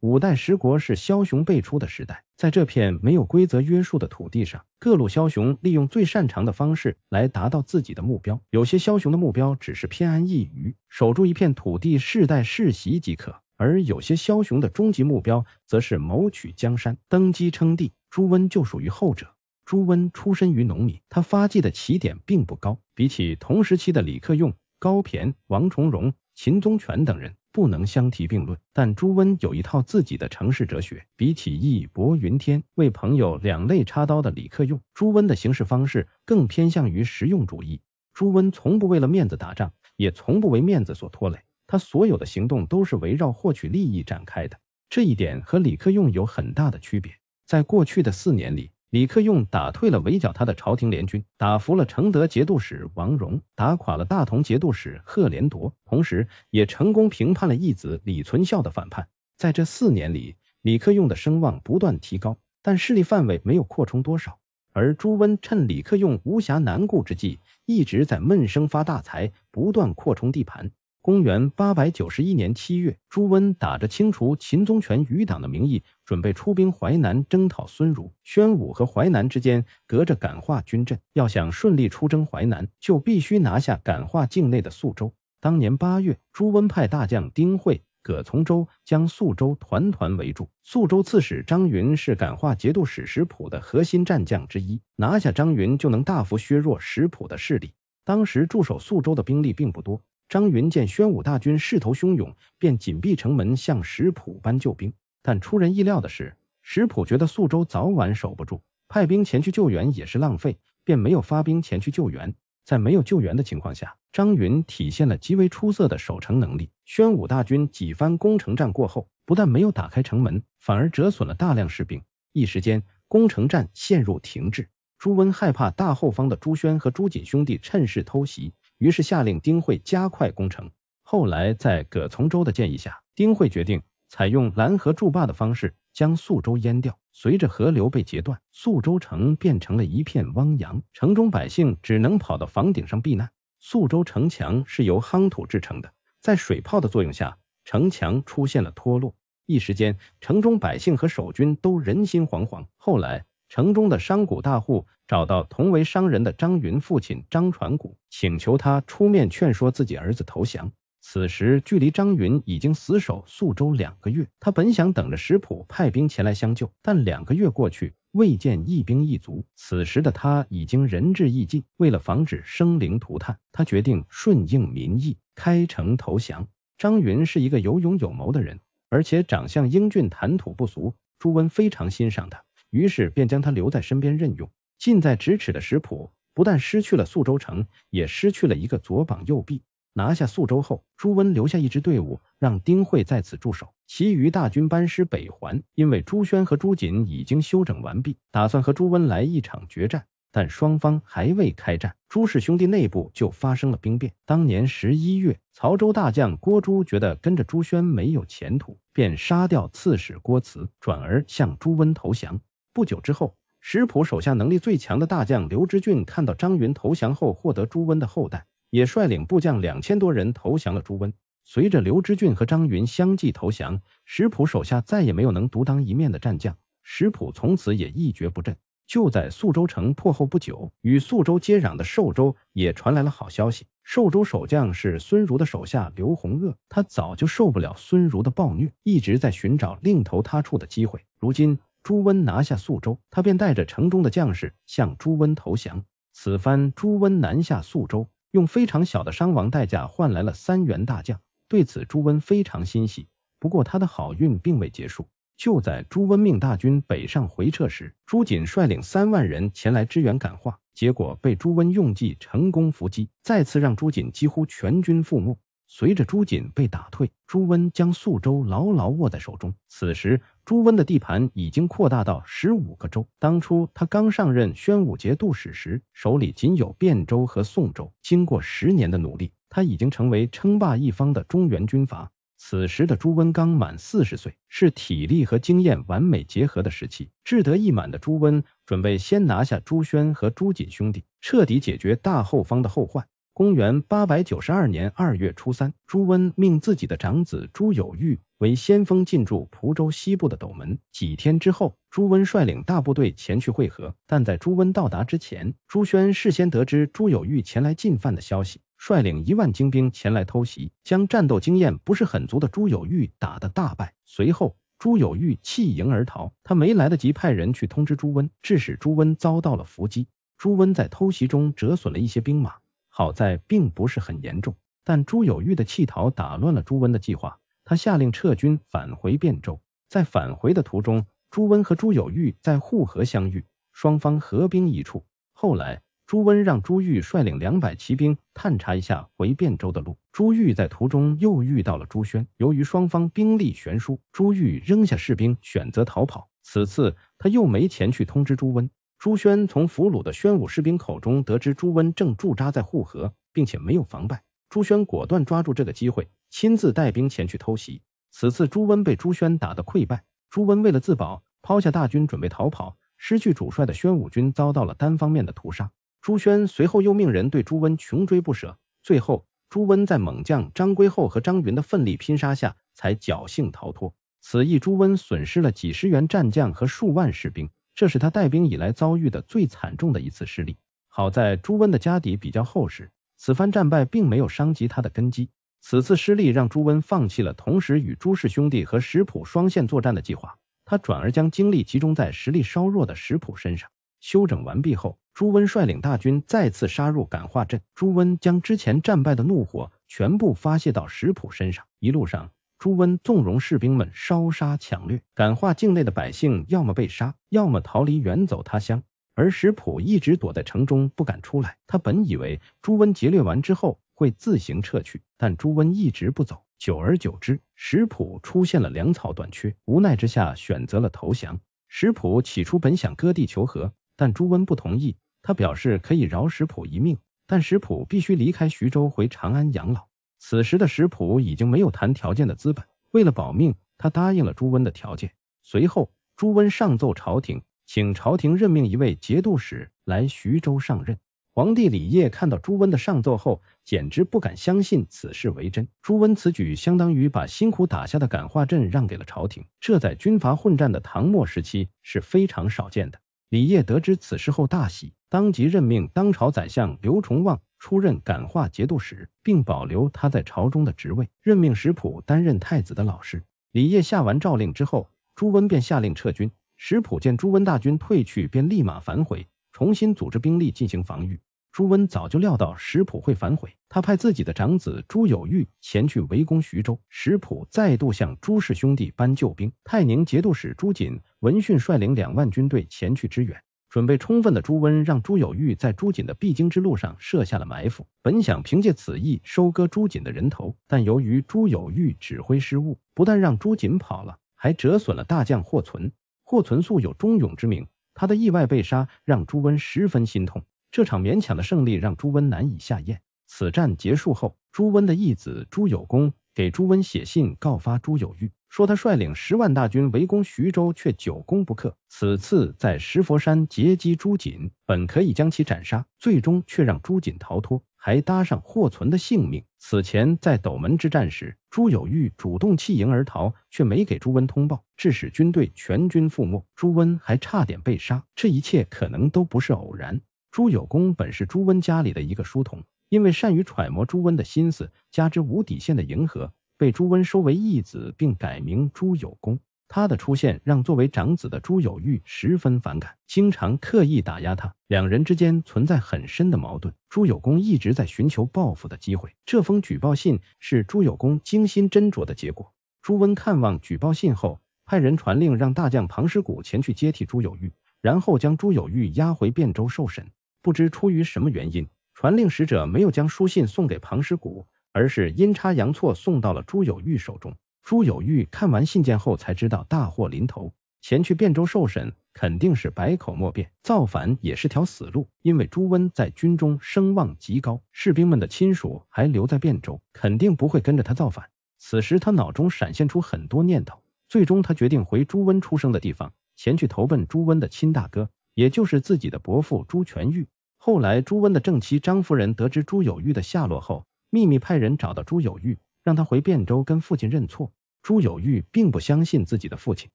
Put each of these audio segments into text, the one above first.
五代十国是枭雄辈出的时代，在这片没有规则约束的土地上，各路枭雄利用最擅长的方式来达到自己的目标。有些枭雄的目标只是偏安一隅，守住一片土地，世代世袭即可；而有些枭雄的终极目标，则是谋取江山，登基称帝。朱温就属于后者。朱温出身于农民，他发迹的起点并不高，比起同时期的李克用、高骈、王重荣、秦宗权等人。不能相提并论，但朱温有一套自己的城市哲学。比起义薄云天、为朋友两肋插刀的李克用，朱温的行事方式更偏向于实用主义。朱温从不为了面子打仗，也从不为面子所拖累，他所有的行动都是围绕获取利益展开的，这一点和李克用有很大的区别。在过去的四年里，李克用打退了围剿他的朝廷联军，打服了承德节度使王荣，打垮了大同节度使贺连铎，同时也成功平叛了义子李存孝的反叛。在这四年里，李克用的声望不断提高，但势力范围没有扩充多少。而朱温趁李克用无暇南顾之际，一直在闷声发大财，不断扩充地盘。公元八百九十一年七月，朱温打着清除秦宗权余党的名义，准备出兵淮南征讨孙儒。宣武和淮南之间隔着感化军镇，要想顺利出征淮南，就必须拿下感化境内的宿州。当年八月，朱温派大将丁会、葛从周将宿州团团围住。宿州刺史张云是感化节度使石普的核心战将之一，拿下张云就能大幅削弱石普的势力。当时驻守宿州的兵力并不多。张云见宣武大军势头汹涌，便紧闭城门向石浦搬救兵。但出人意料的是，石浦觉得宿州早晚守不住，派兵前去救援也是浪费，便没有发兵前去救援。在没有救援的情况下，张云体现了极为出色的守城能力。宣武大军几番攻城战过后，不但没有打开城门，反而折损了大量士兵。一时间，攻城战陷入停滞。朱温害怕大后方的朱宣和朱瑾兄弟趁势偷袭。于是下令丁会加快攻城。后来在葛从周的建议下，丁会决定采用拦河筑坝的方式将宿州淹掉。随着河流被截断，宿州城变成了一片汪洋，城中百姓只能跑到房顶上避难。宿州城墙是由夯土制成的，在水泡的作用下，城墙出现了脱落，一时间城中百姓和守军都人心惶惶。后来。城中的商贾大户找到同为商人的张云父亲张传谷，请求他出面劝说自己儿子投降。此时距离张云已经死守宿州两个月，他本想等着石普派兵前来相救，但两个月过去未见一兵一卒。此时的他已经仁至义尽，为了防止生灵涂炭，他决定顺应民意开城投降。张云是一个有勇有谋的人，而且长相英俊，谈吐不俗，朱温非常欣赏他。于是便将他留在身边任用，近在咫尺的石浦不但失去了宿州城，也失去了一个左膀右臂。拿下宿州后，朱温留下一支队伍，让丁会在此驻守，其余大军班师北还。因为朱宣和朱瑾已经休整完毕，打算和朱温来一场决战，但双方还未开战，朱氏兄弟内部就发生了兵变。当年十一月，曹州大将郭朱觉得跟着朱宣没有前途，便杀掉刺史郭慈，转而向朱温投降。不久之后，石普手下能力最强的大将刘知俊看到张云投降后获得朱温的后代，也率领部将两千多人投降了朱温。随着刘知俊和张云相继投降，石普手下再也没有能独当一面的战将，石普从此也一蹶不振。就在宿州城破后不久，与宿州接壤的寿州也传来了好消息。寿州守将是孙儒的手下刘洪鄂，他早就受不了孙儒的暴虐，一直在寻找另投他处的机会。如今。朱温拿下宿州，他便带着城中的将士向朱温投降。此番朱温南下宿州，用非常小的伤亡代价换来了三员大将，对此朱温非常欣喜。不过他的好运并未结束，就在朱温命大军北上回撤时，朱瑾率领三万人前来支援感化，结果被朱温用计成功伏击，再次让朱瑾几乎全军覆没。随着朱瑾被打退，朱温将宿州牢牢握在手中。此时，朱温的地盘已经扩大到十五个州。当初他刚上任宣武节度使时，手里仅有汴州和宋州。经过十年的努力，他已经成为称霸一方的中原军阀。此时的朱温刚满四十岁，是体力和经验完美结合的时期。志得意满的朱温准备先拿下朱宣和朱瑾兄弟，彻底解决大后方的后患。公元八百九十二年二月初三，朱温命自己的长子朱有玉。为先锋进驻蒲州西部的斗门。几天之后，朱温率领大部队前去会合，但在朱温到达之前，朱轩事先得知朱友玉前来进犯的消息，率领一万精兵前来偷袭，将战斗经验不是很足的朱友玉打得大败。随后，朱友玉弃营而逃，他没来得及派人去通知朱温，致使朱温遭到了伏击。朱温在偷袭中折损了一些兵马，好在并不是很严重，但朱友玉的弃逃打乱了朱温的计划。他下令撤军，返回汴州。在返回的途中，朱温和朱友玉在护河相遇，双方合兵一处。后来，朱温让朱玉率领两百骑兵探查一下回汴州的路。朱玉在途中又遇到了朱轩，由于双方兵力悬殊，朱玉扔下士兵，选择逃跑。此次他又没钱去通知朱温。朱轩从俘虏的宣武士兵口中得知，朱温正驻扎在护河，并且没有防备。朱轩果断抓住这个机会，亲自带兵前去偷袭。此次朱温被朱轩打得溃败，朱温为了自保，抛下大军准备逃跑。失去主帅的宣武军遭到了单方面的屠杀。朱轩随后又命人对朱温穷追不舍。最后，朱温在猛将张归厚和张云的奋力拼杀下，才侥幸逃脱。此役，朱温损失了几十员战将和数万士兵，这是他带兵以来遭遇的最惨重的一次失利。好在朱温的家底比较厚实。此番战败并没有伤及他的根基，此次失利让朱温放弃了同时与朱氏兄弟和石浦双线作战的计划，他转而将精力集中在实力稍弱的石浦身上。休整完毕后，朱温率领大军再次杀入感化镇。朱温将之前战败的怒火全部发泄到石浦身上，一路上朱温纵容士兵们烧杀抢掠，感化境内的百姓要么被杀，要么逃离远走他乡。而石普一直躲在城中不敢出来，他本以为朱温劫掠完之后会自行撤去，但朱温一直不走，久而久之，石普出现了粮草短缺，无奈之下选择了投降。石普起初本想割地求和，但朱温不同意，他表示可以饶石普一命，但石普必须离开徐州回长安养老。此时的石普已经没有谈条件的资本，为了保命，他答应了朱温的条件。随后，朱温上奏朝廷。请朝廷任命一位节度使来徐州上任。皇帝李晔看到朱温的上奏后，简直不敢相信此事为真。朱温此举相当于把辛苦打下的感化阵让给了朝廷，这在军阀混战的唐末时期是非常少见的。李晔得知此事后大喜，当即任命当朝宰相刘崇旺出任感化节度使，并保留他在朝中的职位，任命石普担任太子的老师。李晔下完诏令之后，朱温便下令撤军。石普见朱温大军退去，便立马反悔，重新组织兵力进行防御。朱温早就料到石普会反悔，他派自己的长子朱有玉前去围攻徐州。石普再度向朱氏兄弟搬救兵，泰宁节度使朱瑾闻讯率领两万军队前去支援。准备充分的朱温让朱有玉在朱瑾的必经之路上设下了埋伏，本想凭借此役收割朱瑾的人头，但由于朱有玉指挥失误，不但让朱瑾跑了，还折损了大将霍存。霍存素有忠勇之名，他的意外被杀让朱温十分心痛。这场勉强的胜利让朱温难以下咽。此战结束后，朱温的义子朱友恭给朱温写信告发朱友裕，说他率领十万大军围攻徐州却久攻不克。此次在石佛山截击朱瑾，本可以将其斩杀，最终却让朱瑾逃脱。还搭上霍存的性命。此前在斗门之战时，朱有玉主动弃营而逃，却没给朱温通报，致使军队全军覆没，朱温还差点被杀。这一切可能都不是偶然。朱有功本是朱温家里的一个书童，因为善于揣摩朱温的心思，加之无底线的迎合，被朱温收为义子，并改名朱有功。他的出现让作为长子的朱有玉十分反感，经常刻意打压他，两人之间存在很深的矛盾。朱有功一直在寻求报复的机会，这封举报信是朱有功精心斟酌的结果。朱温看望举报信后，派人传令让大将庞师古前去接替朱有玉，然后将朱有玉押回汴州受审。不知出于什么原因，传令使者没有将书信送给庞师古，而是阴差阳错送到了朱有玉手中。朱有玉看完信件后，才知道大祸临头，前去汴州受审肯定是百口莫辩，造反也是条死路。因为朱温在军中声望极高，士兵们的亲属还留在汴州，肯定不会跟着他造反。此时他脑中闪现出很多念头，最终他决定回朱温出生的地方，前去投奔朱温的亲大哥，也就是自己的伯父朱全玉。后来朱温的正妻张夫人得知朱有玉的下落后，秘密派人找到朱有玉。让他回汴州跟父亲认错。朱有玉并不相信自己的父亲，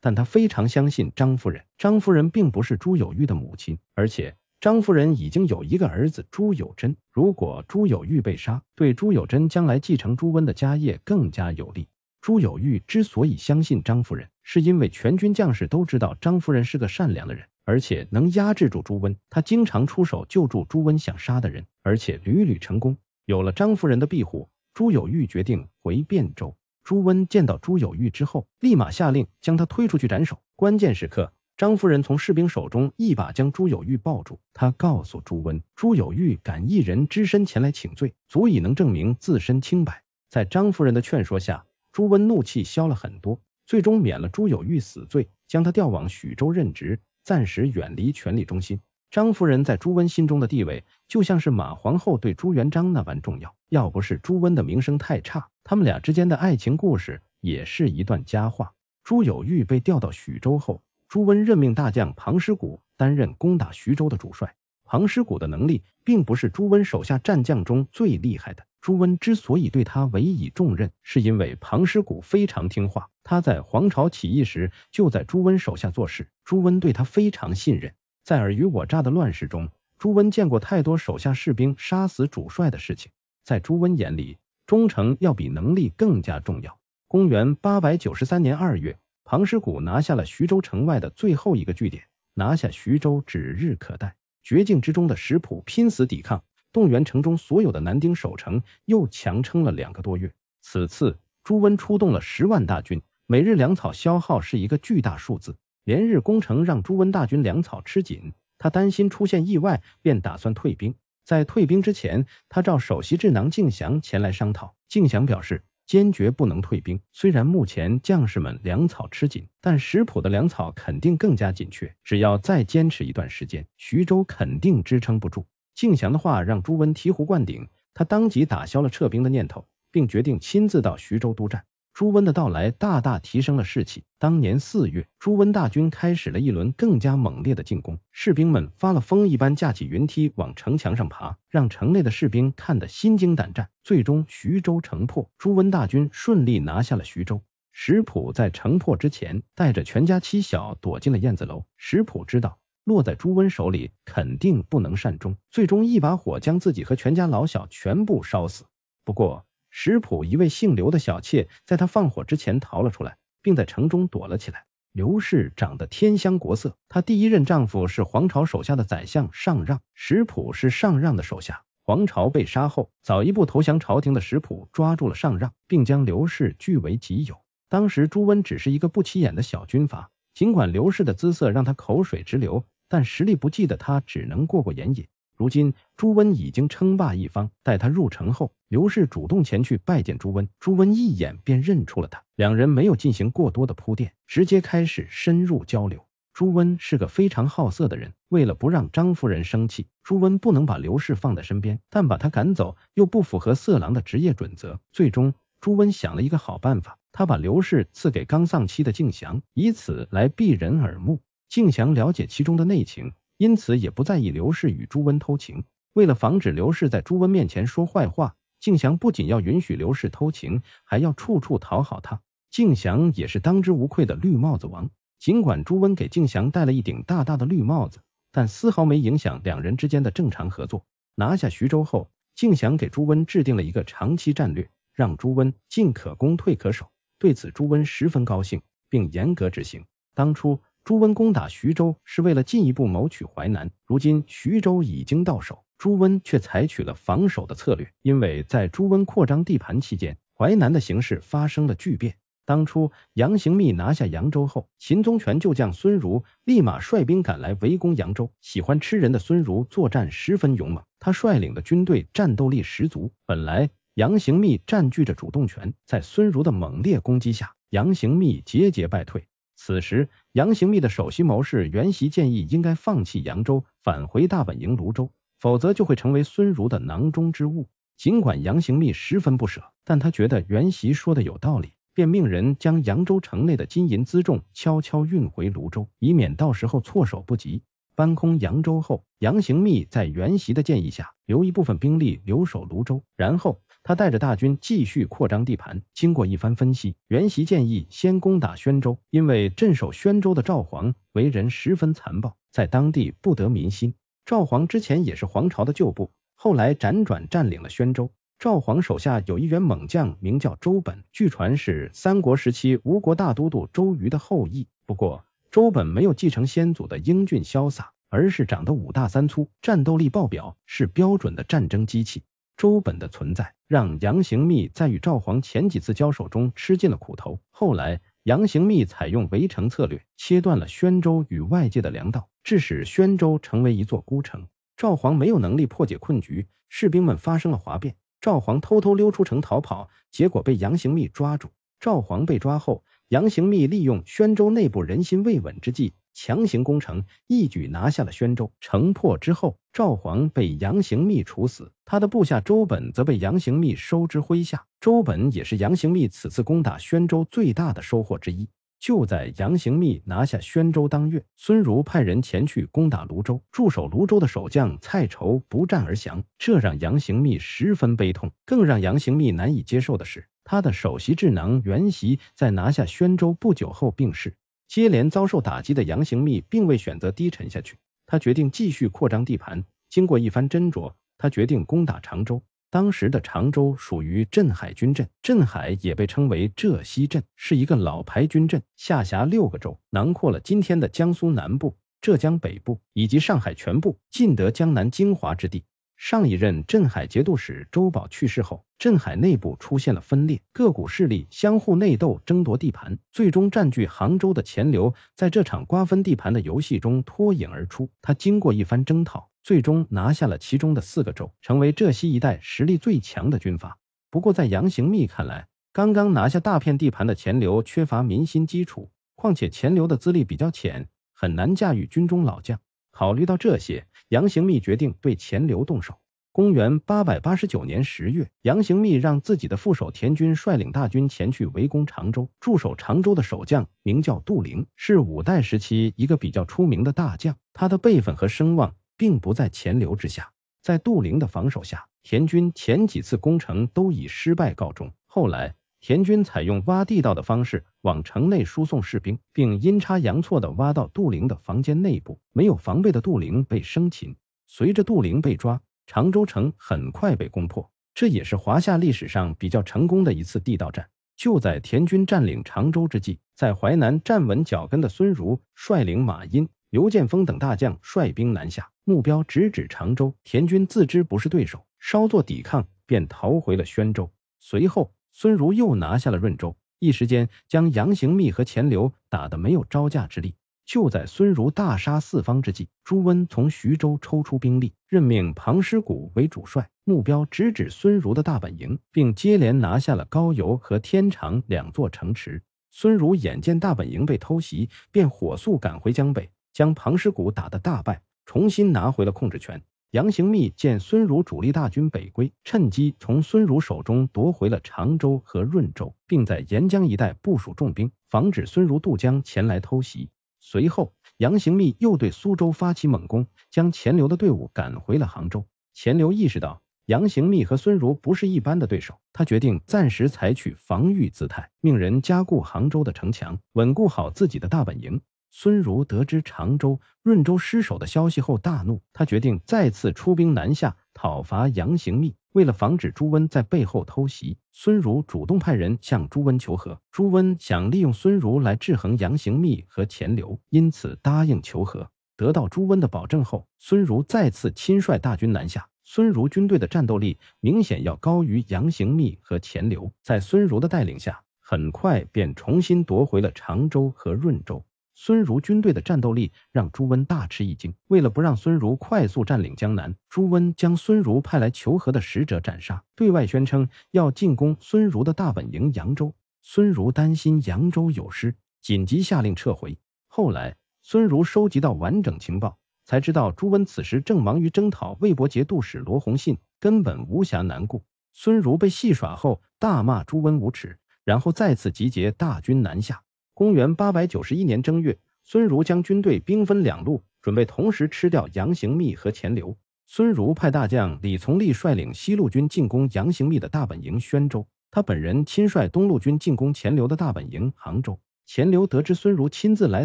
但他非常相信张夫人。张夫人并不是朱有玉的母亲，而且张夫人已经有一个儿子朱有贞。如果朱有玉被杀，对朱有贞将来继承朱温的家业更加有利。朱有玉之所以相信张夫人，是因为全军将士都知道张夫人是个善良的人，而且能压制住朱温。他经常出手救助朱温想杀的人，而且屡屡成功。有了张夫人的庇护，朱有玉决定。回汴州，朱温见到朱有玉之后，立马下令将他推出去斩首。关键时刻，张夫人从士兵手中一把将朱有玉抱住，他告诉朱温，朱有玉敢一人只身前来请罪，足以能证明自身清白。在张夫人的劝说下，朱温怒气消了很多，最终免了朱有玉死罪，将他调往徐州任职，暂时远离权力中心。张夫人在朱温心中的地位，就像是马皇后对朱元璋那般重要。要不是朱温的名声太差，他们俩之间的爱情故事也是一段佳话。朱有玉被调到徐州后，朱温任命大将庞师古担任攻打徐州的主帅。庞师古的能力并不是朱温手下战将中最厉害的，朱温之所以对他委以重任，是因为庞师古非常听话。他在黄巢起义时就在朱温手下做事，朱温对他非常信任。在尔虞我诈的乱世中，朱温见过太多手下士兵杀死主帅的事情。在朱温眼里，忠诚要比能力更加重要。公元八百九十三年二月，庞师古拿下了徐州城外的最后一个据点，拿下徐州指日可待。绝境之中的石普拼死抵抗，动员城中所有的男丁守城，又强撑了两个多月。此次朱温出动了十万大军，每日粮草消耗是一个巨大数字。连日攻城，让朱温大军粮草吃紧。他担心出现意外，便打算退兵。在退兵之前，他召首席智囊敬翔前来商讨。敬翔表示，坚决不能退兵。虽然目前将士们粮草吃紧，但石谱的粮草肯定更加紧缺。只要再坚持一段时间，徐州肯定支撑不住。敬翔的话让朱温醍醐灌顶，他当即打消了撤兵的念头，并决定亲自到徐州督战。朱温的到来大大提升了士气。当年四月，朱温大军开始了一轮更加猛烈的进攻，士兵们发了疯一般架起云梯往城墙上爬，让城内的士兵看得心惊胆战。最终，徐州城破，朱温大军顺利拿下了徐州。石普在城破之前，带着全家七小躲进了燕子楼。石普知道落在朱温手里肯定不能善终，最终一把火将自己和全家老小全部烧死。不过，石浦一位姓刘的小妾，在他放火之前逃了出来，并在城中躲了起来。刘氏长得天香国色，她第一任丈夫是皇朝手下的宰相上让。石浦是上让的手下。皇朝被杀后，早一步投降朝廷的石浦抓住了上让，并将刘氏据为己有。当时朱温只是一个不起眼的小军阀，尽管刘氏的姿色让他口水直流，但实力不济的他只能过过眼瘾。如今朱温已经称霸一方，待他入城后，刘氏主动前去拜见朱温。朱温一眼便认出了他，两人没有进行过多的铺垫，直接开始深入交流。朱温是个非常好色的人，为了不让张夫人生气，朱温不能把刘氏放在身边，但把他赶走又不符合色狼的职业准则。最终，朱温想了一个好办法，他把刘氏赐给刚丧妻的敬祥，以此来避人耳目。敬祥了解其中的内情。因此也不在意刘氏与朱温偷情。为了防止刘氏在朱温面前说坏话，敬翔不仅要允许刘氏偷情，还要处处讨好他。敬翔也是当之无愧的绿帽子王。尽管朱温给敬翔戴了一顶大大的绿帽子，但丝毫没影响两人之间的正常合作。拿下徐州后，敬翔给朱温制定了一个长期战略，让朱温进可攻，退可守。对此，朱温十分高兴，并严格执行。当初。朱温攻打徐州是为了进一步谋取淮南，如今徐州已经到手，朱温却采取了防守的策略。因为在朱温扩张地盘期间，淮南的形势发生了巨变。当初杨行密拿下扬州后，秦宗权旧将孙儒立马率兵赶来围攻扬州。喜欢吃人的孙儒作战十分勇猛，他率领的军队战斗力十足。本来杨行密占据着主动权，在孙儒的猛烈攻击下，杨行密节节败退。此时，杨行密的首席谋士袁袭建议应该放弃扬州，返回大本营泸州，否则就会成为孙儒的囊中之物。尽管杨行密十分不舍，但他觉得袁袭说的有道理，便命人将扬州城内的金银辎重悄悄运回泸州，以免到时候措手不及。搬空扬州后，杨行密在袁袭的建议下，留一部分兵力留守泸州，然后。他带着大军继续扩张地盘。经过一番分析，袁袭建议先攻打宣州，因为镇守宣州的赵皇为人十分残暴，在当地不得民心。赵皇之前也是皇朝的旧部，后来辗转占领了宣州。赵皇手下有一员猛将，名叫周本，据传是三国时期吴国大都督周瑜的后裔。不过，周本没有继承先祖的英俊潇洒，而是长得五大三粗，战斗力爆表，是标准的战争机器。周本的存在让杨行密在与赵皇前几次交手中吃尽了苦头。后来，杨行密采用围城策略，切断了宣州与外界的粮道，致使宣州成为一座孤城。赵皇没有能力破解困局，士兵们发生了哗变。赵皇偷偷溜出城逃跑，结果被杨行密抓住。赵皇被抓后，杨行密利用宣州内部人心未稳之际。强行攻城，一举拿下了宣州。城破之后，赵黄被杨行密处死，他的部下周本则被杨行密收之麾下。周本也是杨行密此次攻打宣州最大的收获之一。就在杨行密拿下宣州当月，孙儒派人前去攻打泸州，驻守泸州的守将蔡畴不战而降，这让杨行密十分悲痛。更让杨行密难以接受的是，他的首席智囊袁袭在拿下宣州不久后病逝。接连遭受打击的杨行密并未选择低沉下去，他决定继续扩张地盘。经过一番斟酌，他决定攻打常州。当时的常州属于镇海军镇，镇海也被称为浙西镇，是一个老牌军镇，下辖六个州，囊括了今天的江苏南部、浙江北部以及上海全部，尽得江南精华之地。上一任镇海节度使周宝去世后，镇海内部出现了分裂，各股势力相互内斗，争夺地盘，最终占据杭州的钱镠，在这场瓜分地盘的游戏中脱颖而出。他经过一番征讨，最终拿下了其中的四个州，成为浙西一带实力最强的军阀。不过，在杨行密看来，刚刚拿下大片地盘的钱镠缺乏民心基础，况且钱镠的资历比较浅，很难驾驭军中老将。考虑到这些，杨行密决定对钱流动手。公元八百八十九年十月，杨行密让自己的副手田军率领大军前去围攻常州。驻守常州的守将名叫杜陵，是五代时期一个比较出名的大将，他的辈分和声望并不在钱镠之下。在杜陵的防守下，田军前几次攻城都以失败告终。后来，田军采用挖地道的方式往城内输送士兵，并阴差阳错地挖到杜陵的房间内部，没有防备的杜陵被生擒。随着杜陵被抓。常州城很快被攻破，这也是华夏历史上比较成功的一次地道战。就在田军占领常州之际，在淮南站稳脚跟的孙儒率领马殷、刘建峰等大将率兵南下，目标直指常州。田军自知不是对手，稍作抵抗便逃回了宣州。随后，孙儒又拿下了润州，一时间将杨行密和钱镠打得没有招架之力。就在孙儒大杀四方之际，朱温从徐州抽出兵力，任命庞师古为主帅，目标直指孙儒的大本营，并接连拿下了高邮和天长两座城池。孙儒眼见大本营被偷袭，便火速赶回江北，将庞师古打得大败，重新拿回了控制权。杨行密见孙儒主力大军北归，趁机从孙儒手中夺回了常州和润州，并在沿江一带部署重兵，防止孙儒渡江前来偷袭。随后，杨行密又对苏州发起猛攻，将钱镠的队伍赶回了杭州。钱镠意识到杨行密和孙儒不是一般的对手，他决定暂时采取防御姿态，命人加固杭州的城墙，稳固好自己的大本营。孙儒得知常州、润州失守的消息后大怒，他决定再次出兵南下讨伐杨行密。为了防止朱温在背后偷袭，孙儒主动派人向朱温求和。朱温想利用孙儒来制衡杨行密和钱镠，因此答应求和。得到朱温的保证后，孙儒再次亲率大军南下。孙儒军队的战斗力明显要高于杨行密和钱镠，在孙儒的带领下，很快便重新夺回了常州和润州。孙儒军队的战斗力让朱温大吃一惊。为了不让孙儒快速占领江南，朱温将孙儒派来求和的使者斩杀，对外宣称要进攻孙儒的大本营扬州。孙儒担心扬州有失，紧急下令撤回。后来，孙儒收集到完整情报，才知道朱温此时正忙于征讨魏博节度使罗洪信，根本无暇南顾。孙儒被戏耍后，大骂朱温无耻，然后再次集结大军南下。公元八百九十一年正月，孙儒将军队兵分两路，准备同时吃掉杨行密和钱刘。孙儒派大将李从立率领西路军进攻杨行密的大本营宣州，他本人亲率东路军进攻钱刘的大本营杭州。钱刘得知孙儒亲自来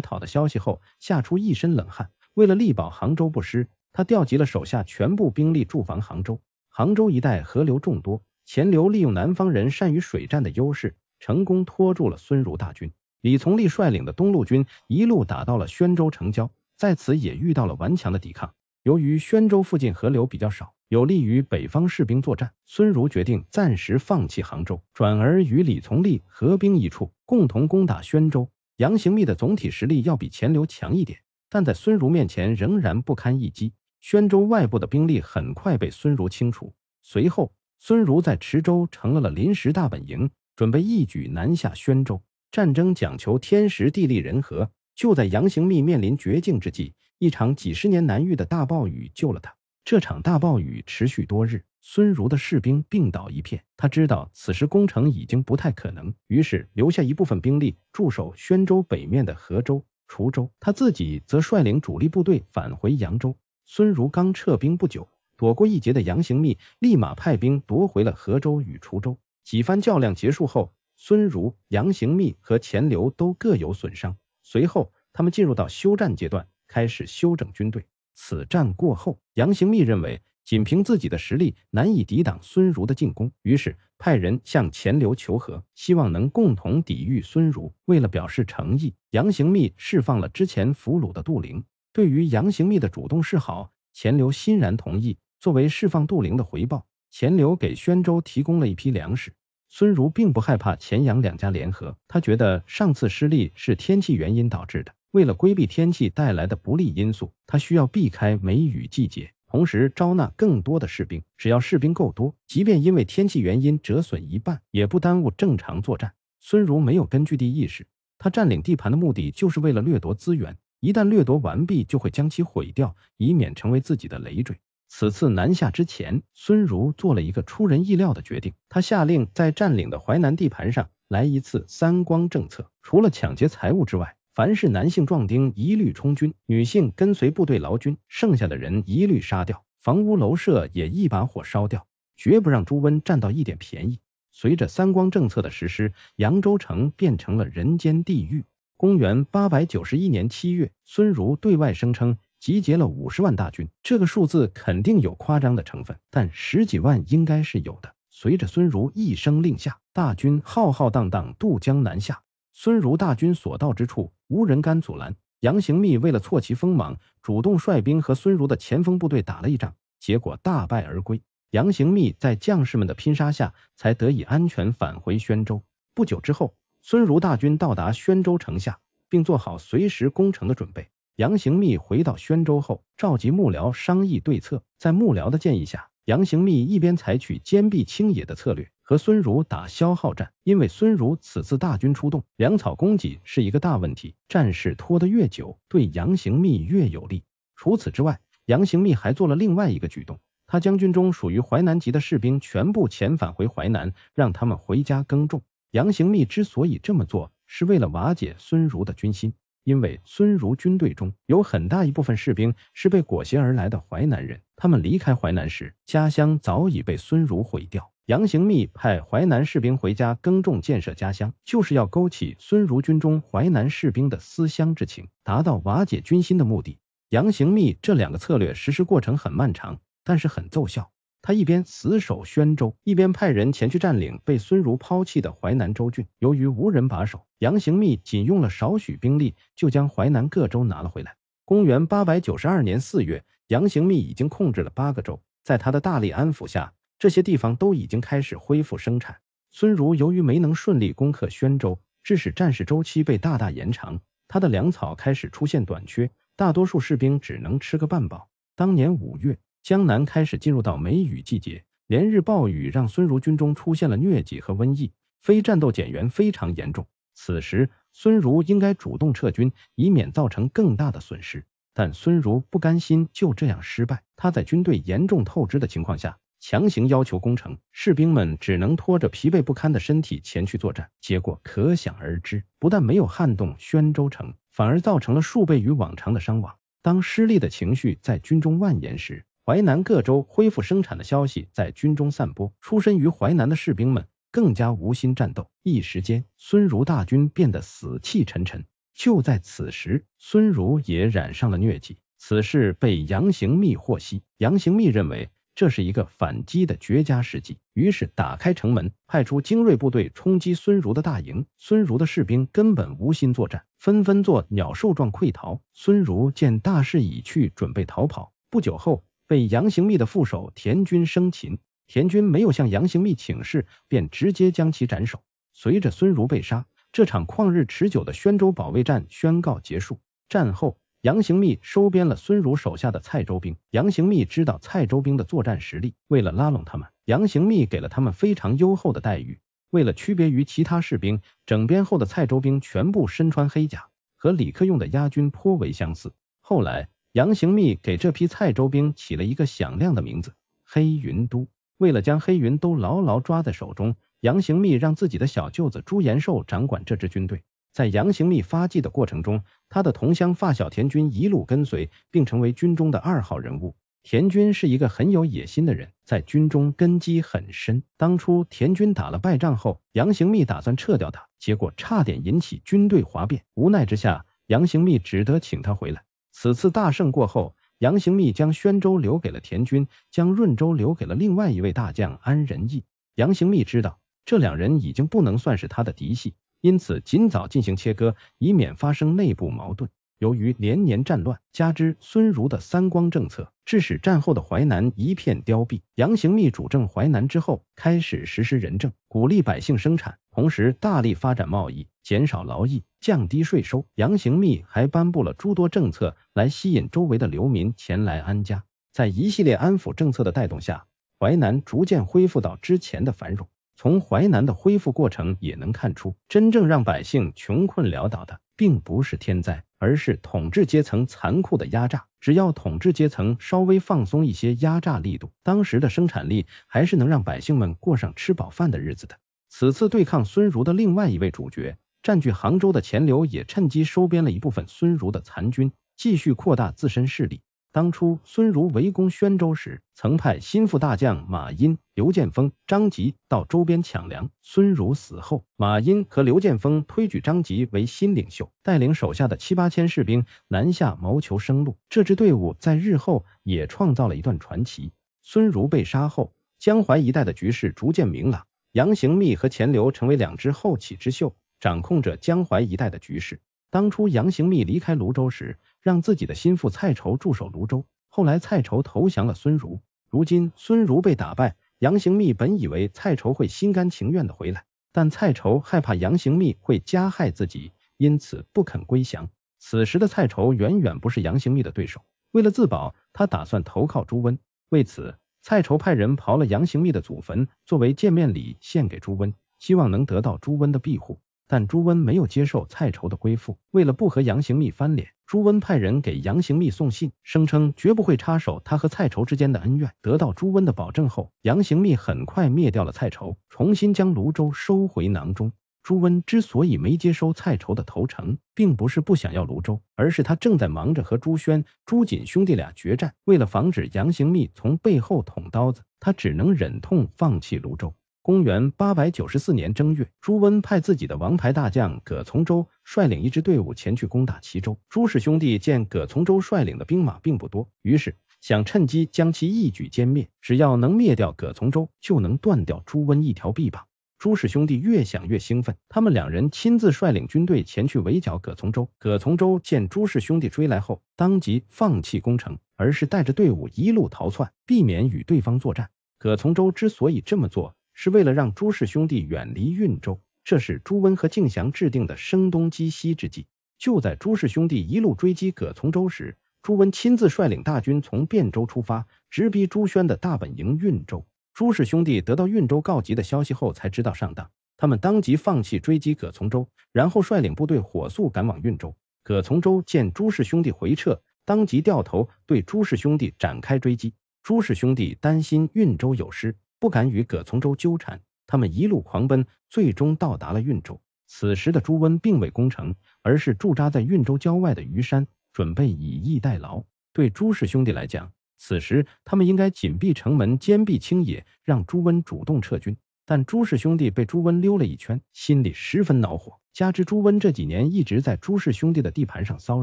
讨的消息后，吓出一身冷汗。为了力保杭州不失，他调集了手下全部兵力驻防杭州。杭州一带河流众多，钱刘利用南方人善于水战的优势，成功拖住了孙儒大军。李从立率领的东路军一路打到了宣州城郊，在此也遇到了顽强的抵抗。由于宣州附近河流比较少，有利于北方士兵作战，孙儒决定暂时放弃杭州，转而与李从立合兵一处，共同攻打宣州。杨行密的总体实力要比钱镠强一点，但在孙儒面前仍然不堪一击。宣州外部的兵力很快被孙儒清除，随后孙儒在池州成了了临时大本营，准备一举南下宣州。战争讲求天时地利人和。就在杨行密面临绝境之际，一场几十年难遇的大暴雨救了他。这场大暴雨持续多日，孙儒的士兵病倒一片。他知道此时攻城已经不太可能，于是留下一部分兵力驻守宣州北面的河州、滁州，他自己则率领主力部队返回扬州。孙儒刚撤兵不久，躲过一劫的杨行密立马派兵夺回了河州与滁州。几番较量结束后。孙儒、杨行密和钱镠都各有损伤。随后，他们进入到休战阶段，开始休整军队。此战过后，杨行密认为仅凭自己的实力难以抵挡孙儒的进攻，于是派人向钱镠求和，希望能共同抵御孙儒。为了表示诚意，杨行密释放了之前俘虏的杜陵。对于杨行密的主动示好，钱镠欣然同意。作为释放杜陵的回报，钱镠给宣州提供了一批粮食。孙如并不害怕钱杨两家联合，他觉得上次失利是天气原因导致的。为了规避天气带来的不利因素，他需要避开梅雨季节，同时招纳更多的士兵。只要士兵够多，即便因为天气原因折损一半，也不耽误正常作战。孙如没有根据地意识，他占领地盘的目的就是为了掠夺资源，一旦掠夺完毕，就会将其毁掉，以免成为自己的累赘。此次南下之前，孙儒做了一个出人意料的决定，他下令在占领的淮南地盘上来一次“三光”政策。除了抢劫财物之外，凡是男性壮丁一律充军，女性跟随部队劳军，剩下的人一律杀掉，房屋楼舍也一把火烧掉，绝不让朱温占到一点便宜。随着“三光”政策的实施，扬州城变成了人间地狱。公元八百九十一年七月，孙儒对外声称。集结了五十万大军，这个数字肯定有夸张的成分，但十几万应该是有的。随着孙儒一声令下，大军浩浩荡荡渡江南下。孙儒大军所到之处，无人敢阻拦。杨行密为了挫其锋芒，主动率兵和孙儒的前锋部队打了一仗，结果大败而归。杨行密在将士们的拼杀下，才得以安全返回宣州。不久之后，孙儒大军到达宣州城下，并做好随时攻城的准备。杨行密回到宣州后，召集幕僚商议对策。在幕僚的建议下，杨行密一边采取坚壁清野的策略，和孙儒打消耗战。因为孙儒此次大军出动，粮草供给是一个大问题。战事拖得越久，对杨行密越有利。除此之外，杨行密还做了另外一个举动，他将军中属于淮南籍的士兵全部遣返回淮南，让他们回家耕种。杨行密之所以这么做，是为了瓦解孙儒的军心。因为孙儒军队中有很大一部分士兵是被裹挟而来的淮南人，他们离开淮南时，家乡早已被孙儒毁掉。杨行密派淮南士兵回家耕种建设家乡，就是要勾起孙儒军中淮南士兵的思乡之情，达到瓦解军心的目的。杨行密这两个策略实施过程很漫长，但是很奏效。他一边死守宣州，一边派人前去占领被孙儒抛弃的淮南州郡。由于无人把守，杨行密仅用了少许兵力，就将淮南各州拿了回来。公元八百九十二年四月，杨行密已经控制了八个州，在他的大力安抚下，这些地方都已经开始恢复生产。孙儒由于没能顺利攻克宣州，致使战事周期被大大延长，他的粮草开始出现短缺，大多数士兵只能吃个半饱。当年五月。江南开始进入到梅雨季节，连日暴雨让孙如军中出现了疟疾和瘟疫，非战斗减员非常严重。此时孙如应该主动撤军，以免造成更大的损失。但孙如不甘心就这样失败，他在军队严重透支的情况下，强行要求攻城，士兵们只能拖着疲惫不堪的身体前去作战，结果可想而知，不但没有撼动宣州城，反而造成了数倍于往常的伤亡。当失利的情绪在军中蔓延时，淮南各州恢复生产的消息在军中散播，出身于淮南的士兵们更加无心战斗，一时间孙儒大军变得死气沉沉。就在此时，孙儒也染上了疟疾，此事被杨行密获悉。杨行密认为这是一个反击的绝佳时机，于是打开城门，派出精锐部队冲击孙儒的大营。孙儒的士兵根本无心作战，纷纷做鸟兽状溃逃。孙儒见大势已去，准备逃跑。不久后。被杨行密的副手田军生擒，田军没有向杨行密请示，便直接将其斩首。随着孙儒被杀，这场旷日持久的宣州保卫战宣告结束。战后，杨行密收编了孙儒手下的蔡州兵。杨行密知道蔡州兵的作战实力，为了拉拢他们，杨行密给了他们非常优厚的待遇。为了区别于其他士兵，整编后的蔡州兵全部身穿黑甲，和李克用的压军颇为相似。后来。杨行密给这批蔡州兵起了一个响亮的名字“黑云都”。为了将黑云都牢牢抓在手中，杨行密让自己的小舅子朱延寿掌管这支军队。在杨行密发迹的过程中，他的同乡发小田军一路跟随，并成为军中的二号人物。田军是一个很有野心的人，在军中根基很深。当初田军打了败仗后，杨行密打算撤掉他，结果差点引起军队哗变。无奈之下，杨行密只得请他回来。此次大胜过后，杨行密将宣州留给了田军，将润州留给了另外一位大将安仁义。杨行密知道这两人已经不能算是他的嫡系，因此尽早进行切割，以免发生内部矛盾。由于连年战乱，加之孙儒的三光政策，致使战后的淮南一片凋敝。杨行密主政淮南之后，开始实施仁政，鼓励百姓生产。同时，大力发展贸易，减少劳役，降低税收。杨行密还颁布了诸多政策来吸引周围的流民前来安家。在一系列安抚政策的带动下，淮南逐渐恢复到之前的繁荣。从淮南的恢复过程也能看出，真正让百姓穷困潦倒的，并不是天灾，而是统治阶层残酷的压榨。只要统治阶层稍微放松一些压榨力度，当时的生产力还是能让百姓们过上吃饱饭的日子的。此次对抗孙儒的另外一位主角，占据杭州的钱刘也趁机收编了一部分孙儒的残军，继续扩大自身势力。当初孙儒围攻宣州时，曾派心腹大将马殷、刘建峰、张吉到周边抢粮。孙儒死后，马殷和刘建峰推举张吉为新领袖，带领手下的七八千士兵南下谋求生路。这支队伍在日后也创造了一段传奇。孙儒被杀后，江淮一带的局势逐渐明朗。杨行密和钱镠成为两支后起之秀，掌控着江淮一带的局势。当初杨行密离开泸州时，让自己的心腹蔡筹驻守泸州。后来蔡筹投降了孙儒，如今孙儒被打败，杨行密本以为蔡筹会心甘情愿的回来，但蔡筹害怕杨行密会加害自己，因此不肯归降。此时的蔡筹远远不是杨行密的对手，为了自保，他打算投靠朱温。为此。蔡畴派人刨了杨行密的祖坟，作为见面礼献给朱温，希望能得到朱温的庇护。但朱温没有接受蔡畴的归附。为了不和杨行密翻脸，朱温派人给杨行密送信，声称绝不会插手他和蔡畴之间的恩怨。得到朱温的保证后，杨行密很快灭掉了蔡畴，重新将泸州收回囊中。朱温之所以没接收蔡筹的投诚，并不是不想要泸州，而是他正在忙着和朱宣、朱瑾兄弟俩决战。为了防止杨行密从背后捅刀子，他只能忍痛放弃泸州。公元八百九十四年正月，朱温派自己的王牌大将葛从周率领一支队伍前去攻打齐州。朱氏兄弟见葛从周率领的兵马并不多，于是想趁机将其一举歼灭。只要能灭掉葛从周，就能断掉朱温一条臂膀。朱氏兄弟越想越兴奋，他们两人亲自率领军队前去围剿葛从周。葛从周见朱氏兄弟追来后，当即放弃攻城，而是带着队伍一路逃窜，避免与对方作战。葛从周之所以这么做，是为了让朱氏兄弟远离运州，这是朱温和敬翔制定的声东击西之计。就在朱氏兄弟一路追击葛从周时，朱温亲自率领大军从汴州出发，直逼朱宣的大本营运州。朱氏兄弟得到运州告急的消息后，才知道上当。他们当即放弃追击葛从周，然后率领部队火速赶往运州。葛从周见朱氏兄弟回撤，当即掉头对朱氏兄弟展开追击。朱氏兄弟担心运州有失，不敢与葛从周纠缠，他们一路狂奔，最终到达了运州。此时的朱温并未攻城，而是驻扎在运州郊外的虞山，准备以逸待劳。对朱氏兄弟来讲，此时，他们应该紧闭城门，坚壁清野，让朱温主动撤军。但朱氏兄弟被朱温溜了一圈，心里十分恼火。加之朱温这几年一直在朱氏兄弟的地盘上骚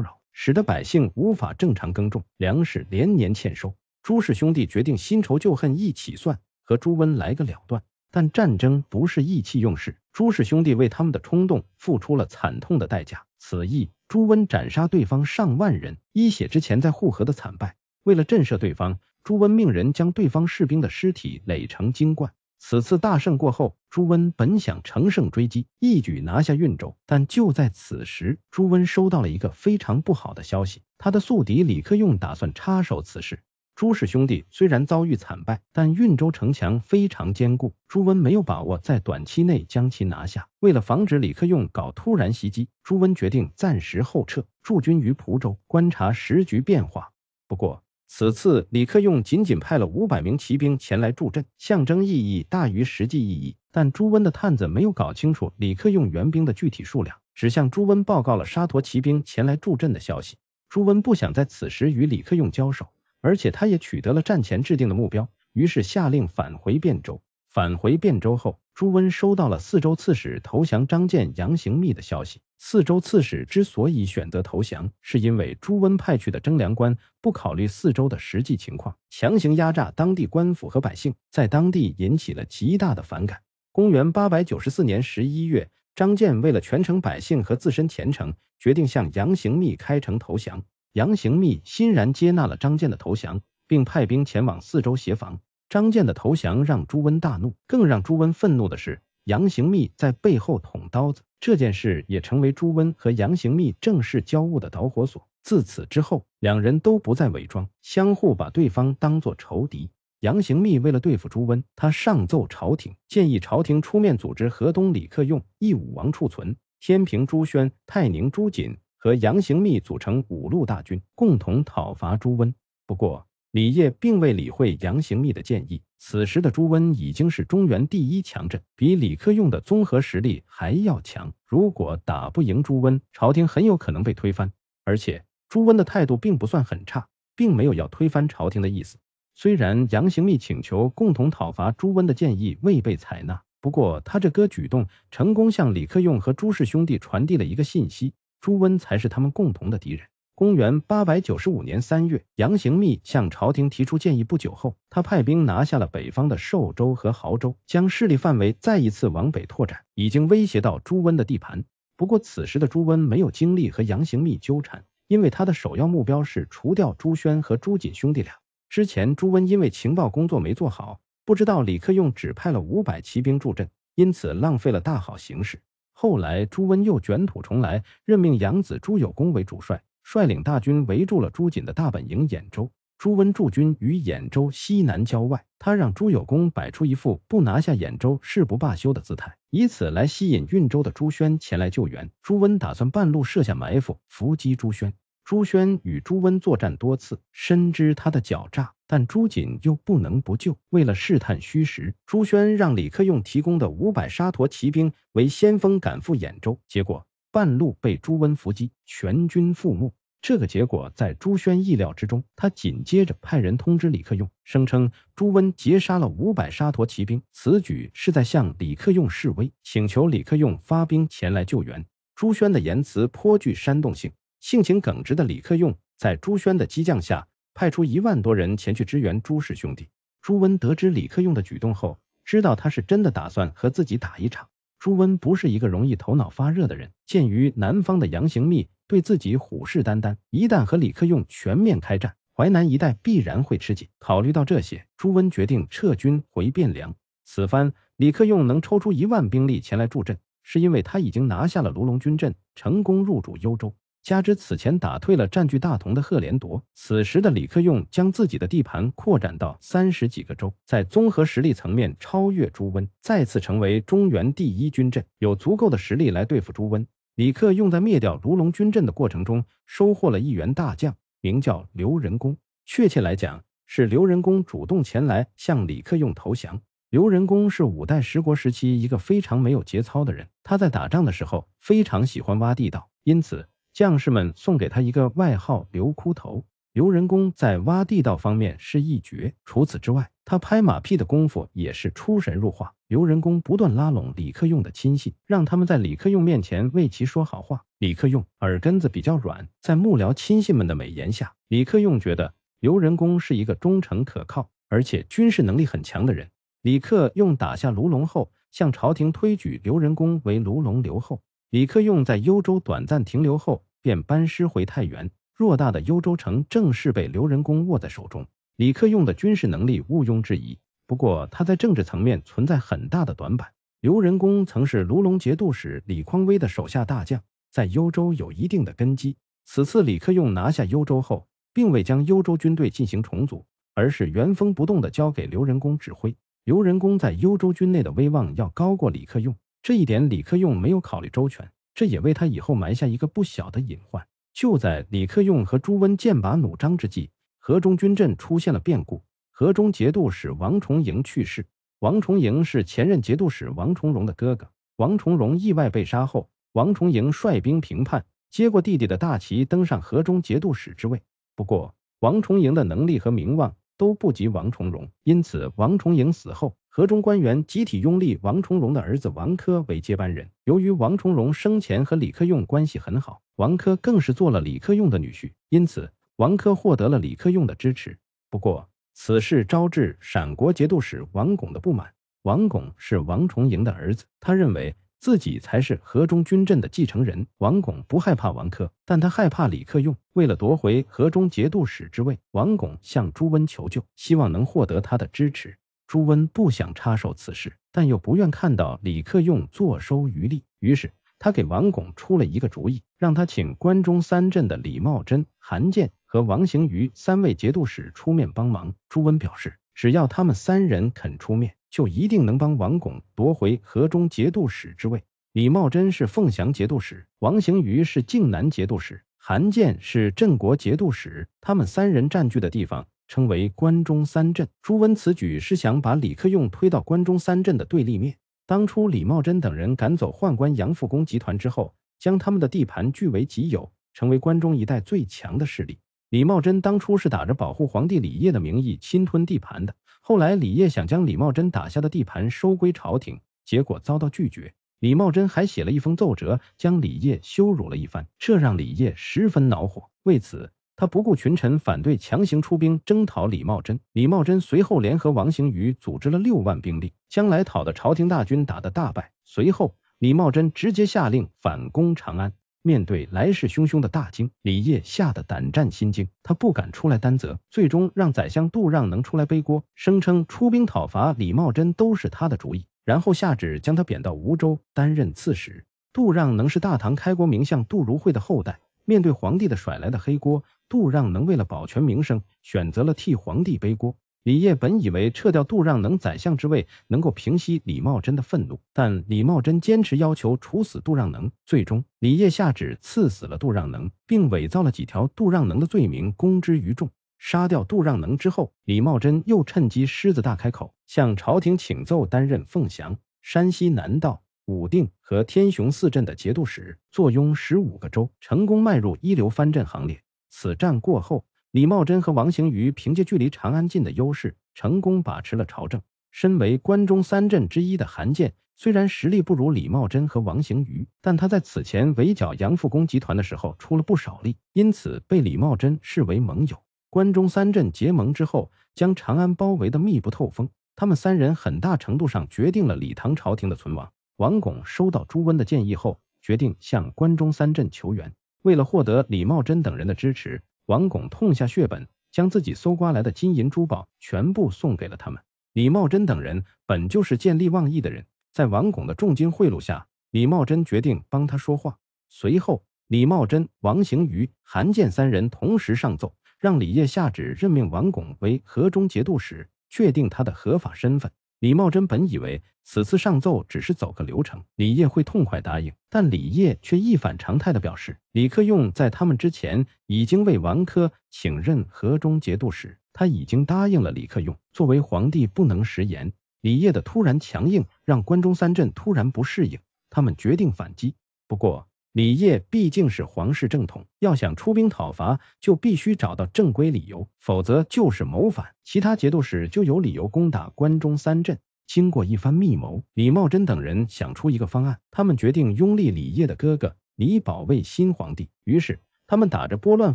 扰，使得百姓无法正常耕种，粮食连年欠收。朱氏兄弟决定新仇旧恨一起算，和朱温来个了断。但战争不是意气用事，朱氏兄弟为他们的冲动付出了惨痛的代价。此役，朱温斩杀对方上万人，一血之前在护河的惨败。为了震慑对方，朱温命人将对方士兵的尸体垒成金冠。此次大胜过后，朱温本想乘胜追击，一举拿下运州。但就在此时，朱温收到了一个非常不好的消息：他的宿敌李克用打算插手此事。朱氏兄弟虽然遭遇惨败，但运州城墙非常坚固，朱温没有把握在短期内将其拿下。为了防止李克用搞突然袭击，朱温决定暂时后撤，驻军于蒲州，观察时局变化。不过，此次李克用仅仅派了五百名骑兵前来助阵，象征意义大于实际意义。但朱温的探子没有搞清楚李克用援兵的具体数量，只向朱温报告了沙陀骑兵前来助阵的消息。朱温不想在此时与李克用交手，而且他也取得了战前制定的目标，于是下令返回汴州。返回汴州后，朱温收到了四州刺史投降张建、杨行密的消息。四州刺史之所以选择投降，是因为朱温派去的征粮官不考虑四州的实际情况，强行压榨当地官府和百姓，在当地引起了极大的反感。公元八百九十四年十一月，张建为了全城百姓和自身前程，决定向杨行密开城投降。杨行密欣然接纳了张建的投降，并派兵前往四州协防。张建的投降让朱温大怒，更让朱温愤怒的是杨行密在背后捅刀子。这件事也成为朱温和杨行密正式交恶的导火索。自此之后，两人都不再伪装，相互把对方当作仇敌。杨行密为了对付朱温，他上奏朝廷，建议朝廷出面组织河东李克用、义武王处存、天平朱宣、泰宁朱瑾和杨行密组成五路大军，共同讨伐朱温。不过，李业并未理会杨行密的建议。此时的朱温已经是中原第一强者，比李克用的综合实力还要强。如果打不赢朱温，朝廷很有可能被推翻。而且朱温的态度并不算很差，并没有要推翻朝廷的意思。虽然杨行密请求共同讨伐朱温的建议未被采纳，不过他这个举动成功向李克用和朱氏兄弟传递了一个信息：朱温才是他们共同的敌人。公元八百九十五年三月，杨行密向朝廷提出建议。不久后，他派兵拿下了北方的寿州和濠州，将势力范围再一次往北拓展，已经威胁到朱温的地盘。不过，此时的朱温没有精力和杨行密纠缠，因为他的首要目标是除掉朱宣和朱瑾兄弟俩。之前，朱温因为情报工作没做好，不知道李克用只派了五百骑兵助阵，因此浪费了大好形势。后来，朱温又卷土重来，任命养子朱友恭为主帅。率领大军围住了朱瑾的大本营兖州。朱温驻军于兖州西南郊外，他让朱友恭摆出一副不拿下兖州誓不罢休的姿态，以此来吸引运州的朱宣前来救援。朱温打算半路设下埋伏，伏击朱宣。朱宣与朱温作战多次，深知他的狡诈，但朱瑾又不能不救。为了试探虚实，朱宣让李克用提供的五百沙陀骑兵为先锋赶赴兖州，结果。半路被朱温伏击，全军覆没。这个结果在朱轩意料之中。他紧接着派人通知李克用，声称朱温截杀了五百沙陀骑兵，此举是在向李克用示威，请求李克用发兵前来救援。朱轩的言辞颇具煽动性，性情耿直的李克用在朱轩的激将下，派出一万多人前去支援朱氏兄弟。朱温得知李克用的举动后，知道他是真的打算和自己打一场。朱温不是一个容易头脑发热的人。鉴于南方的杨行密对自己虎视眈眈，一旦和李克用全面开战，淮南一带必然会吃紧。考虑到这些，朱温决定撤军回汴梁。此番李克用能抽出一万兵力前来助阵，是因为他已经拿下了卢龙军镇，成功入主幽州。加之此前打退了占据大同的赫连铎，此时的李克用将自己的地盘扩展到三十几个州，在综合实力层面超越朱温，再次成为中原第一军镇，有足够的实力来对付朱温。李克用在灭掉卢龙军镇的过程中，收获了一员大将，名叫刘仁恭。确切来讲，是刘仁恭主动前来向李克用投降。刘仁恭是五代十国时期一个非常没有节操的人，他在打仗的时候非常喜欢挖地道，因此。将士们送给他一个外号“刘枯头”。刘仁恭在挖地道方面是一绝。除此之外，他拍马屁的功夫也是出神入化。刘仁恭不断拉拢李克用的亲信，让他们在李克用面前为其说好话。李克用耳根子比较软，在幕僚亲信们的美言下，李克用觉得刘仁恭是一个忠诚可靠，而且军事能力很强的人。李克用打下卢龙后，向朝廷推举刘仁恭为卢龙留后。李克用在幽州短暂停留后，便班师回太原。偌大的幽州城正式被刘仁恭握在手中。李克用的军事能力毋庸置疑，不过他在政治层面存在很大的短板。刘仁恭曾是卢龙节度使李匡威的手下大将，在幽州有一定的根基。此次李克用拿下幽州后，并未将幽州军队进行重组，而是原封不动的交给刘仁恭指挥。刘仁恭在幽州军内的威望要高过李克用，这一点李克用没有考虑周全。这也为他以后埋下一个不小的隐患。就在李克用和朱温剑拔弩张之际，河中军镇出现了变故。河中节度使王重阳去世。王重阳是前任节度使王重荣的哥哥。王重荣意外被杀后，王重阳率兵平叛，接过弟弟的大旗，登上河中节度使之位。不过，王重阳的能力和名望都不及王重荣，因此王重阳死后。河中官员集体拥立王重荣的儿子王珂为接班人。由于王重荣生前和李克用关系很好，王珂更是做了李克用的女婿，因此王珂获得了李克用的支持。不过，此事招致陕国节度使王巩的不满。王巩是王重盈的儿子，他认为自己才是河中军镇的继承人。王巩不害怕王珂，但他害怕李克用。为了夺回河中节度使之位，王巩向朱温求救，希望能获得他的支持。朱温不想插手此事，但又不愿看到李克用坐收渔利，于是他给王巩出了一个主意，让他请关中三镇的李茂贞、韩建和王行瑜三位节度使出面帮忙。朱温表示，只要他们三人肯出面，就一定能帮王巩夺回河中节度使之位。李茂贞是凤翔节度使，王行瑜是靖南节度使，韩建是镇国节度使，他们三人占据的地方。称为关中三镇。朱温此举是想把李克用推到关中三镇的对立面。当初李茂贞等人赶走宦官杨复恭集团之后，将他们的地盘据为己有，成为关中一带最强的势力。李茂贞当初是打着保护皇帝李业的名义侵吞地盘的，后来李业想将李茂贞打下的地盘收归朝廷，结果遭到拒绝。李茂贞还写了一封奏折，将李业羞辱了一番，这让李业十分恼火。为此。他不顾群臣反对，强行出兵征讨李茂贞。李茂贞随后联合王行瑜，组织了六万兵力，将来讨的朝廷大军打得大败。随后，李茂贞直接下令反攻长安。面对来势汹汹的大京，李烨吓得胆战心惊，他不敢出来担责，最终让宰相杜让能出来背锅，声称出兵讨伐李茂贞都是他的主意，然后下旨将他贬到吴州担任刺史。杜让能是大唐开国名相杜如晦的后代，面对皇帝的甩来的黑锅。杜让能为了保全名声，选择了替皇帝背锅。李业本以为撤掉杜让能宰相之位能够平息李茂贞的愤怒，但李茂贞坚持要求处死杜让能。最终，李业下旨赐死了杜让能，并伪造了几条杜让能的罪名公之于众。杀掉杜让能之后，李茂贞又趁机狮子大开口，向朝廷请奏担任凤翔、山西、南道、武定和天雄四镇的节度使，坐拥十五个州，成功迈入一流藩镇行列。此战过后，李茂贞和王行瑜凭借距离长安近的优势，成功把持了朝政。身为关中三镇之一的韩建，虽然实力不如李茂贞和王行瑜，但他在此前围剿杨复恭集团的时候出了不少力，因此被李茂贞视为盟友。关中三镇结盟之后，将长安包围的密不透风。他们三人很大程度上决定了李唐朝廷的存亡。王巩收到朱温的建议后，决定向关中三镇求援。为了获得李茂贞等人的支持，王巩痛下血本，将自己搜刮来的金银珠宝全部送给了他们。李茂贞等人本就是见利忘义的人，在王巩的重金贿赂下，李茂贞决定帮他说话。随后，李茂贞、王行瑜、韩建三人同时上奏，让李烨下旨任命王巩为河中节度使，确定他的合法身份。李茂贞本以为此次上奏只是走个流程，李业会痛快答应，但李业却一反常态的表示，李克用在他们之前已经为王珂请任河中节度使，他已经答应了李克用，作为皇帝不能食言。李业的突然强硬让关中三镇突然不适应，他们决定反击。不过。李业毕竟是皇室正统，要想出兵讨伐，就必须找到正规理由，否则就是谋反。其他节度使就有理由攻打关中三镇。经过一番密谋，李茂贞等人想出一个方案，他们决定拥立李业的哥哥李保卫新皇帝。于是，他们打着拨乱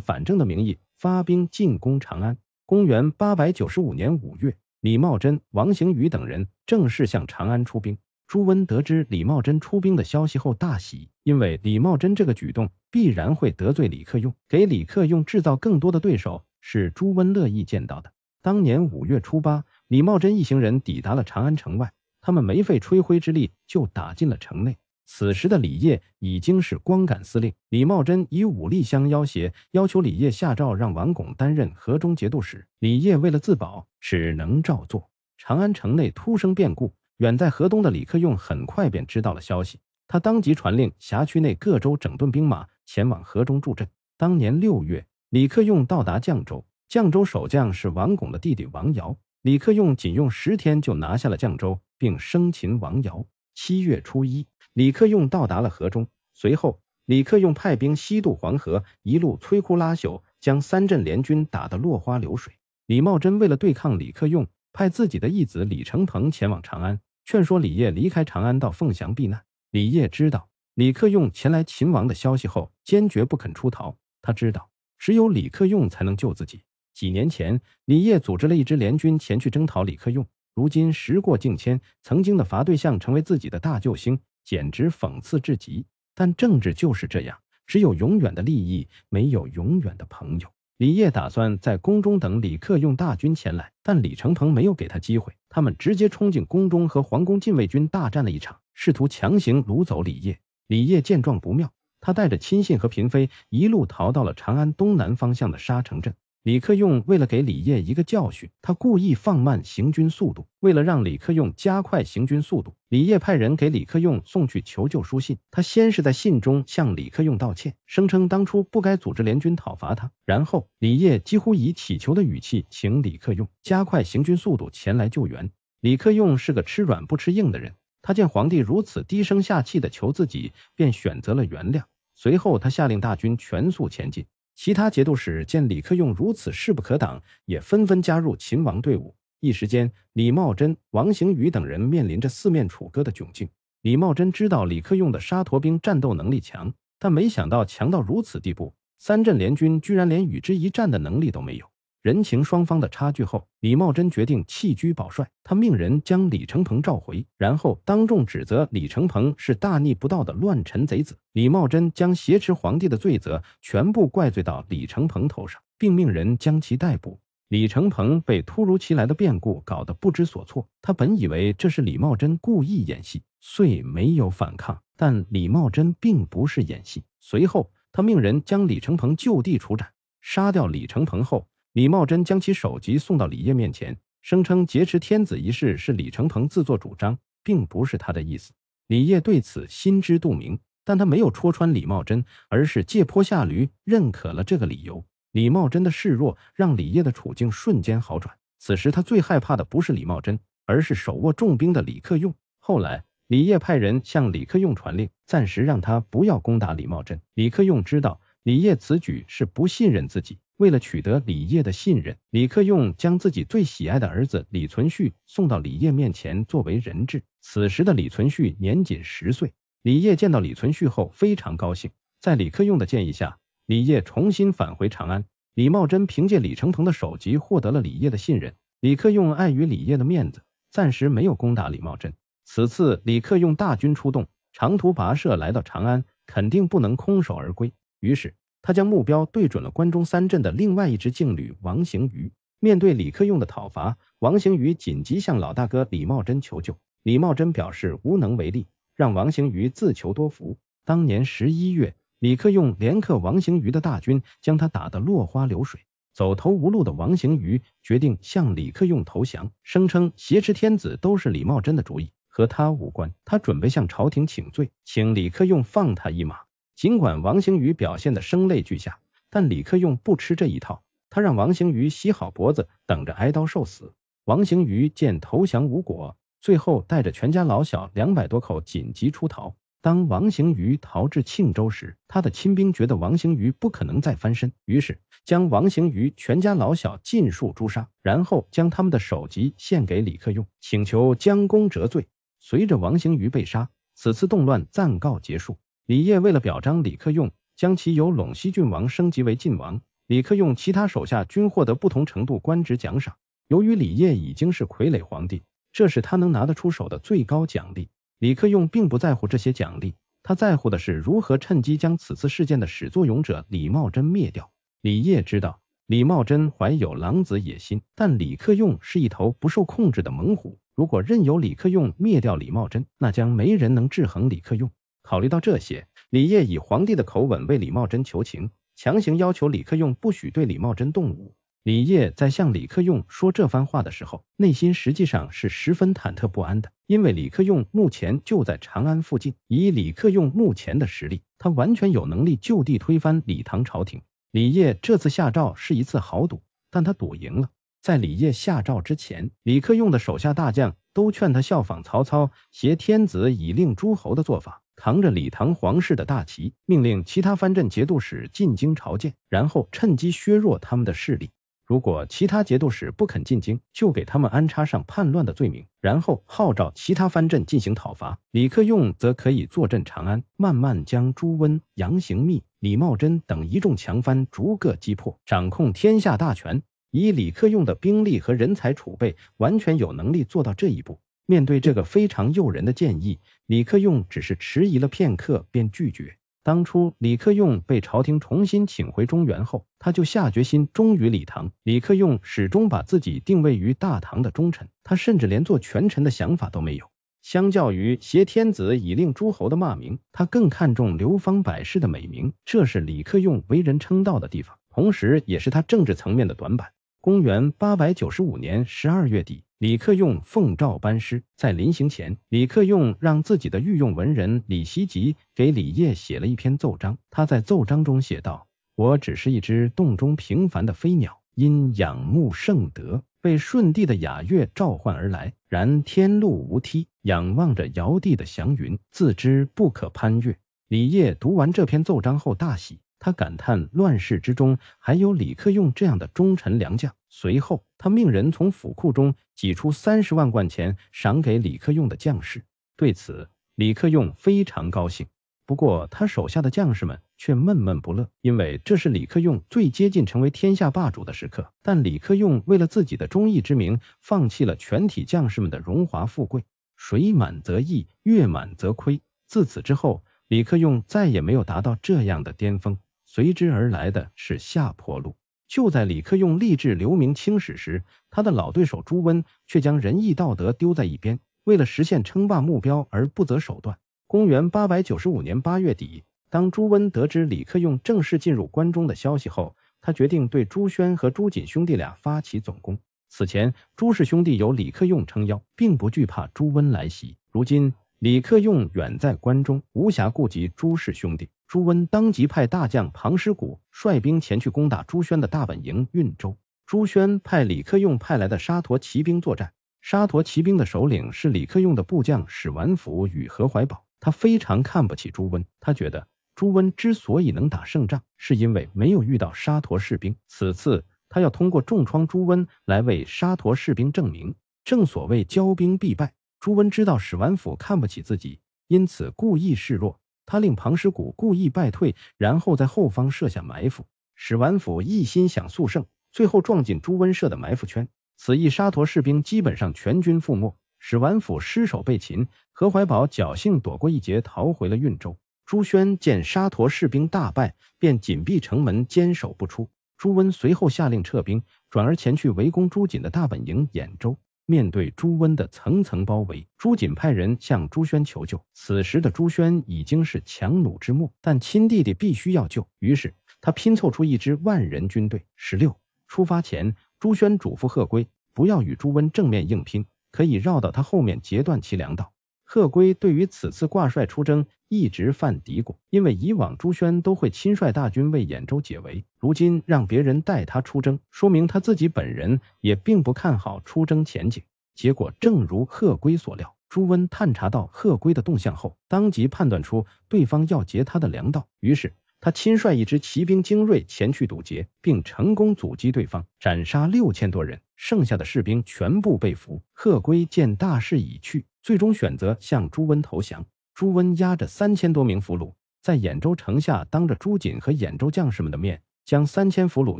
反正的名义，发兵进攻长安。公元八百九十五年五月，李茂贞、王行瑜等人正式向长安出兵。朱温得知李茂贞出兵的消息后大喜，因为李茂贞这个举动必然会得罪李克用，给李克用制造更多的对手是朱温乐意见到的。当年五月初八，李茂贞一行人抵达了长安城外，他们没费吹灰之力就打进了城内。此时的李业已经是光杆司令，李茂贞以武力相要挟，要求李业下诏让王巩担任河中节度使。李业为了自保，只能照做。长安城内突生变故。远在河东的李克用很快便知道了消息，他当即传令辖区内各州整顿兵马，前往河中助阵。当年六月，李克用到达绛州，绛州守将是王巩的弟弟王瑶。李克用仅用十天就拿下了绛州，并生擒王瑶。七月初一，李克用到达了河中，随后李克用派兵西渡黄河，一路摧枯拉朽，将三镇联军打得落花流水。李茂贞为了对抗李克用，派自己的义子李承鹏前往长安。劝说李业离开长安到凤翔避难。李业知道李克用前来秦王的消息后，坚决不肯出逃。他知道，只有李克用才能救自己。几年前，李业组织了一支联军前去征讨李克用。如今时过境迁，曾经的罚对象成为自己的大救星，简直讽刺至极。但政治就是这样，只有永远的利益，没有永远的朋友。李业打算在宫中等李克用大军前来，但李承鹏没有给他机会，他们直接冲进宫中和皇宫禁卫军大战了一场，试图强行掳走李业。李业见状不妙，他带着亲信和嫔妃一路逃到了长安东南方向的沙城镇。李克用为了给李业一个教训，他故意放慢行军速度。为了让李克用加快行军速度，李业派人给李克用送去求救书信。他先是在信中向李克用道歉，声称当初不该组织联军讨伐他。然后，李业几乎以乞求的语气，请李克用加快行军速度前来救援。李克用是个吃软不吃硬的人，他见皇帝如此低声下气的求自己，便选择了原谅。随后，他下令大军全速前进。其他节度使见李克用如此势不可挡，也纷纷加入秦王队伍。一时间，李茂贞、王行宇等人面临着四面楚歌的窘境。李茂贞知道李克用的沙陀兵战斗能力强，但没想到强到如此地步，三镇联军居然连与之一战的能力都没有。人情双方的差距后，李茂贞决定弃车保帅。他命人将李成鹏召回，然后当众指责李成鹏是大逆不道的乱臣贼子。李茂贞将挟持皇帝的罪责全部怪罪到李成鹏头上，并命人将其逮捕。李成鹏被突如其来的变故搞得不知所措，他本以为这是李茂贞故意演戏，遂没有反抗。但李茂贞并不是演戏。随后，他命人将李成鹏就地处斩。杀掉李成鹏后。李茂贞将其首级送到李业面前，声称劫持天子一事是李承鹏自作主张，并不是他的意思。李业对此心知肚明，但他没有戳穿李茂贞，而是借坡下驴，认可了这个理由。李茂贞的示弱让李业的处境瞬间好转。此时他最害怕的不是李茂贞，而是手握重兵的李克用。后来，李业派人向李克用传令，暂时让他不要攻打李茂贞。李克用知道李业此举是不信任自己。为了取得李烨的信任，李克用将自己最喜爱的儿子李存勖送到李烨面前作为人质。此时的李存勖年仅十岁，李烨见到李存勖后非常高兴。在李克用的建议下，李烨重新返回长安。李茂贞凭借李承鹏的首级获得了李烨的信任，李克用碍于李烨的面子，暂时没有攻打李茂贞。此次李克用大军出动，长途跋涉来到长安，肯定不能空手而归，于是。他将目标对准了关中三镇的另外一支劲旅王行瑜。面对李克用的讨伐，王行瑜紧急向老大哥李茂贞求救。李茂贞表示无能为力，让王行瑜自求多福。当年十一月，李克用连克王行瑜的大军，将他打得落花流水。走投无路的王行瑜决定向李克用投降，声称挟持天子都是李茂贞的主意，和他无关。他准备向朝廷请罪，请李克用放他一马。尽管王兴宇表现的声泪俱下，但李克用不吃这一套，他让王兴宇洗好脖子，等着挨刀受死。王兴宇见投降无果，最后带着全家老小两百多口紧急出逃。当王兴宇逃至庆州时，他的亲兵觉得王兴宇不可能再翻身，于是将王兴宇全家老小尽数诛杀，然后将他们的首级献给李克用，请求将功折罪。随着王兴宇被杀，此次动乱暂告结束。李业为了表彰李克用，将其由陇西郡王升级为晋王。李克用其他手下均获得不同程度官职奖赏。由于李业已经是傀儡皇帝，这是他能拿得出手的最高奖励。李克用并不在乎这些奖励，他在乎的是如何趁机将此次事件的始作俑者李茂贞灭掉。李业知道李茂贞怀有狼子野心，但李克用是一头不受控制的猛虎。如果任由李克用灭掉李茂贞，那将没人能制衡李克用。考虑到这些，李烨以皇帝的口吻为李茂贞求情，强行要求李克用不许对李茂贞动武。李烨在向李克用说这番话的时候，内心实际上是十分忐忑不安的，因为李克用目前就在长安附近，以李克用目前的实力，他完全有能力就地推翻李唐朝廷。李烨这次下诏是一次豪赌，但他赌赢了。在李烨下诏之前，李克用的手下大将都劝他效仿曹操挟天子以令诸侯的做法。扛着李唐皇室的大旗，命令其他藩镇节度使进京朝见，然后趁机削弱他们的势力。如果其他节度使不肯进京，就给他们安插上叛乱的罪名，然后号召其他藩镇进行讨伐。李克用则可以坐镇长安，慢慢将朱温、杨行密、李茂贞等一众强藩逐个击破，掌控天下大权。以李克用的兵力和人才储备，完全有能力做到这一步。面对这个非常诱人的建议，李克用只是迟疑了片刻便拒绝。当初李克用被朝廷重新请回中原后，他就下决心忠于李唐。李克用始终把自己定位于大唐的忠臣，他甚至连做权臣的想法都没有。相较于挟天子以令诸侯的骂名，他更看重流芳百世的美名，这是李克用为人称道的地方，同时也是他政治层面的短板。公元八百九十五年十二月底。李克用奉诏班师，在临行前，李克用让自己的御用文人李希吉给李业写了一篇奏章。他在奏章中写道：“我只是一只洞中平凡的飞鸟，因仰慕圣德，被舜帝的雅乐召唤而来。然天路无梯，仰望着尧帝的祥云，自知不可攀越。”李业读完这篇奏章后，大喜。他感叹乱世之中还有李克用这样的忠臣良将。随后，他命人从府库中挤出三十万贯钱，赏给李克用的将士。对此，李克用非常高兴。不过，他手下的将士们却闷闷不乐，因为这是李克用最接近成为天下霸主的时刻。但李克用为了自己的忠义之名，放弃了全体将士们的荣华富贵。水满则溢，月满则亏。自此之后，李克用再也没有达到这样的巅峰。随之而来的是下坡路。就在李克用立志留名青史时，他的老对手朱温却将仁义道德丢在一边，为了实现称霸目标而不择手段。公元八百九十五年八月底，当朱温得知李克用正式进入关中的消息后，他决定对朱宣和朱瑾兄弟俩发起总攻。此前，朱氏兄弟有李克用撑腰，并不惧怕朱温来袭。如今，李克用远在关中，无暇顾及朱氏兄弟。朱温当即派大将庞师古率兵前去攻打朱宣的大本营运州。朱宣派李克用派来的沙陀骑兵作战。沙陀骑兵的首领是李克用的部将史完甫与何怀宝。他非常看不起朱温，他觉得朱温之所以能打胜仗，是因为没有遇到沙陀士兵。此次他要通过重创朱温来为沙陀士兵证明。正所谓骄兵必败。朱温知道史完甫看不起自己，因此故意示弱。他令庞师古故意败退，然后在后方设下埋伏。史完甫一心想速胜，最后撞进朱温设的埋伏圈，此役沙陀士兵基本上全军覆没，史完甫失手被擒，何怀宝侥幸躲过一劫，逃回了运州。朱宣见沙陀士兵大败，便紧闭城门，坚守不出。朱温随后下令撤兵，转而前去围攻朱瑾的大本营兖州。面对朱温的层层包围，朱瑾派人向朱轩求救。此时的朱轩已经是强弩之末，但亲弟弟必须要救，于是他拼凑出一支万人军队。十六出发前，朱轩嘱咐贺归不要与朱温正面硬拼，可以绕到他后面截断其粮道。贺圭对于此次挂帅出征一直犯嘀咕，因为以往朱轩都会亲率大军为兖州解围，如今让别人带他出征，说明他自己本人也并不看好出征前景。结果正如贺圭所料，朱温探查到贺圭的动向后，当即判断出对方要截他的粮道，于是他亲率一支骑兵精锐前去堵截，并成功阻击对方，斩杀六千多人。剩下的士兵全部被俘。贺圭见大势已去，最终选择向朱温投降。朱温押着三千多名俘虏，在兖州城下当着朱瑾和兖州将士们的面，将三千俘虏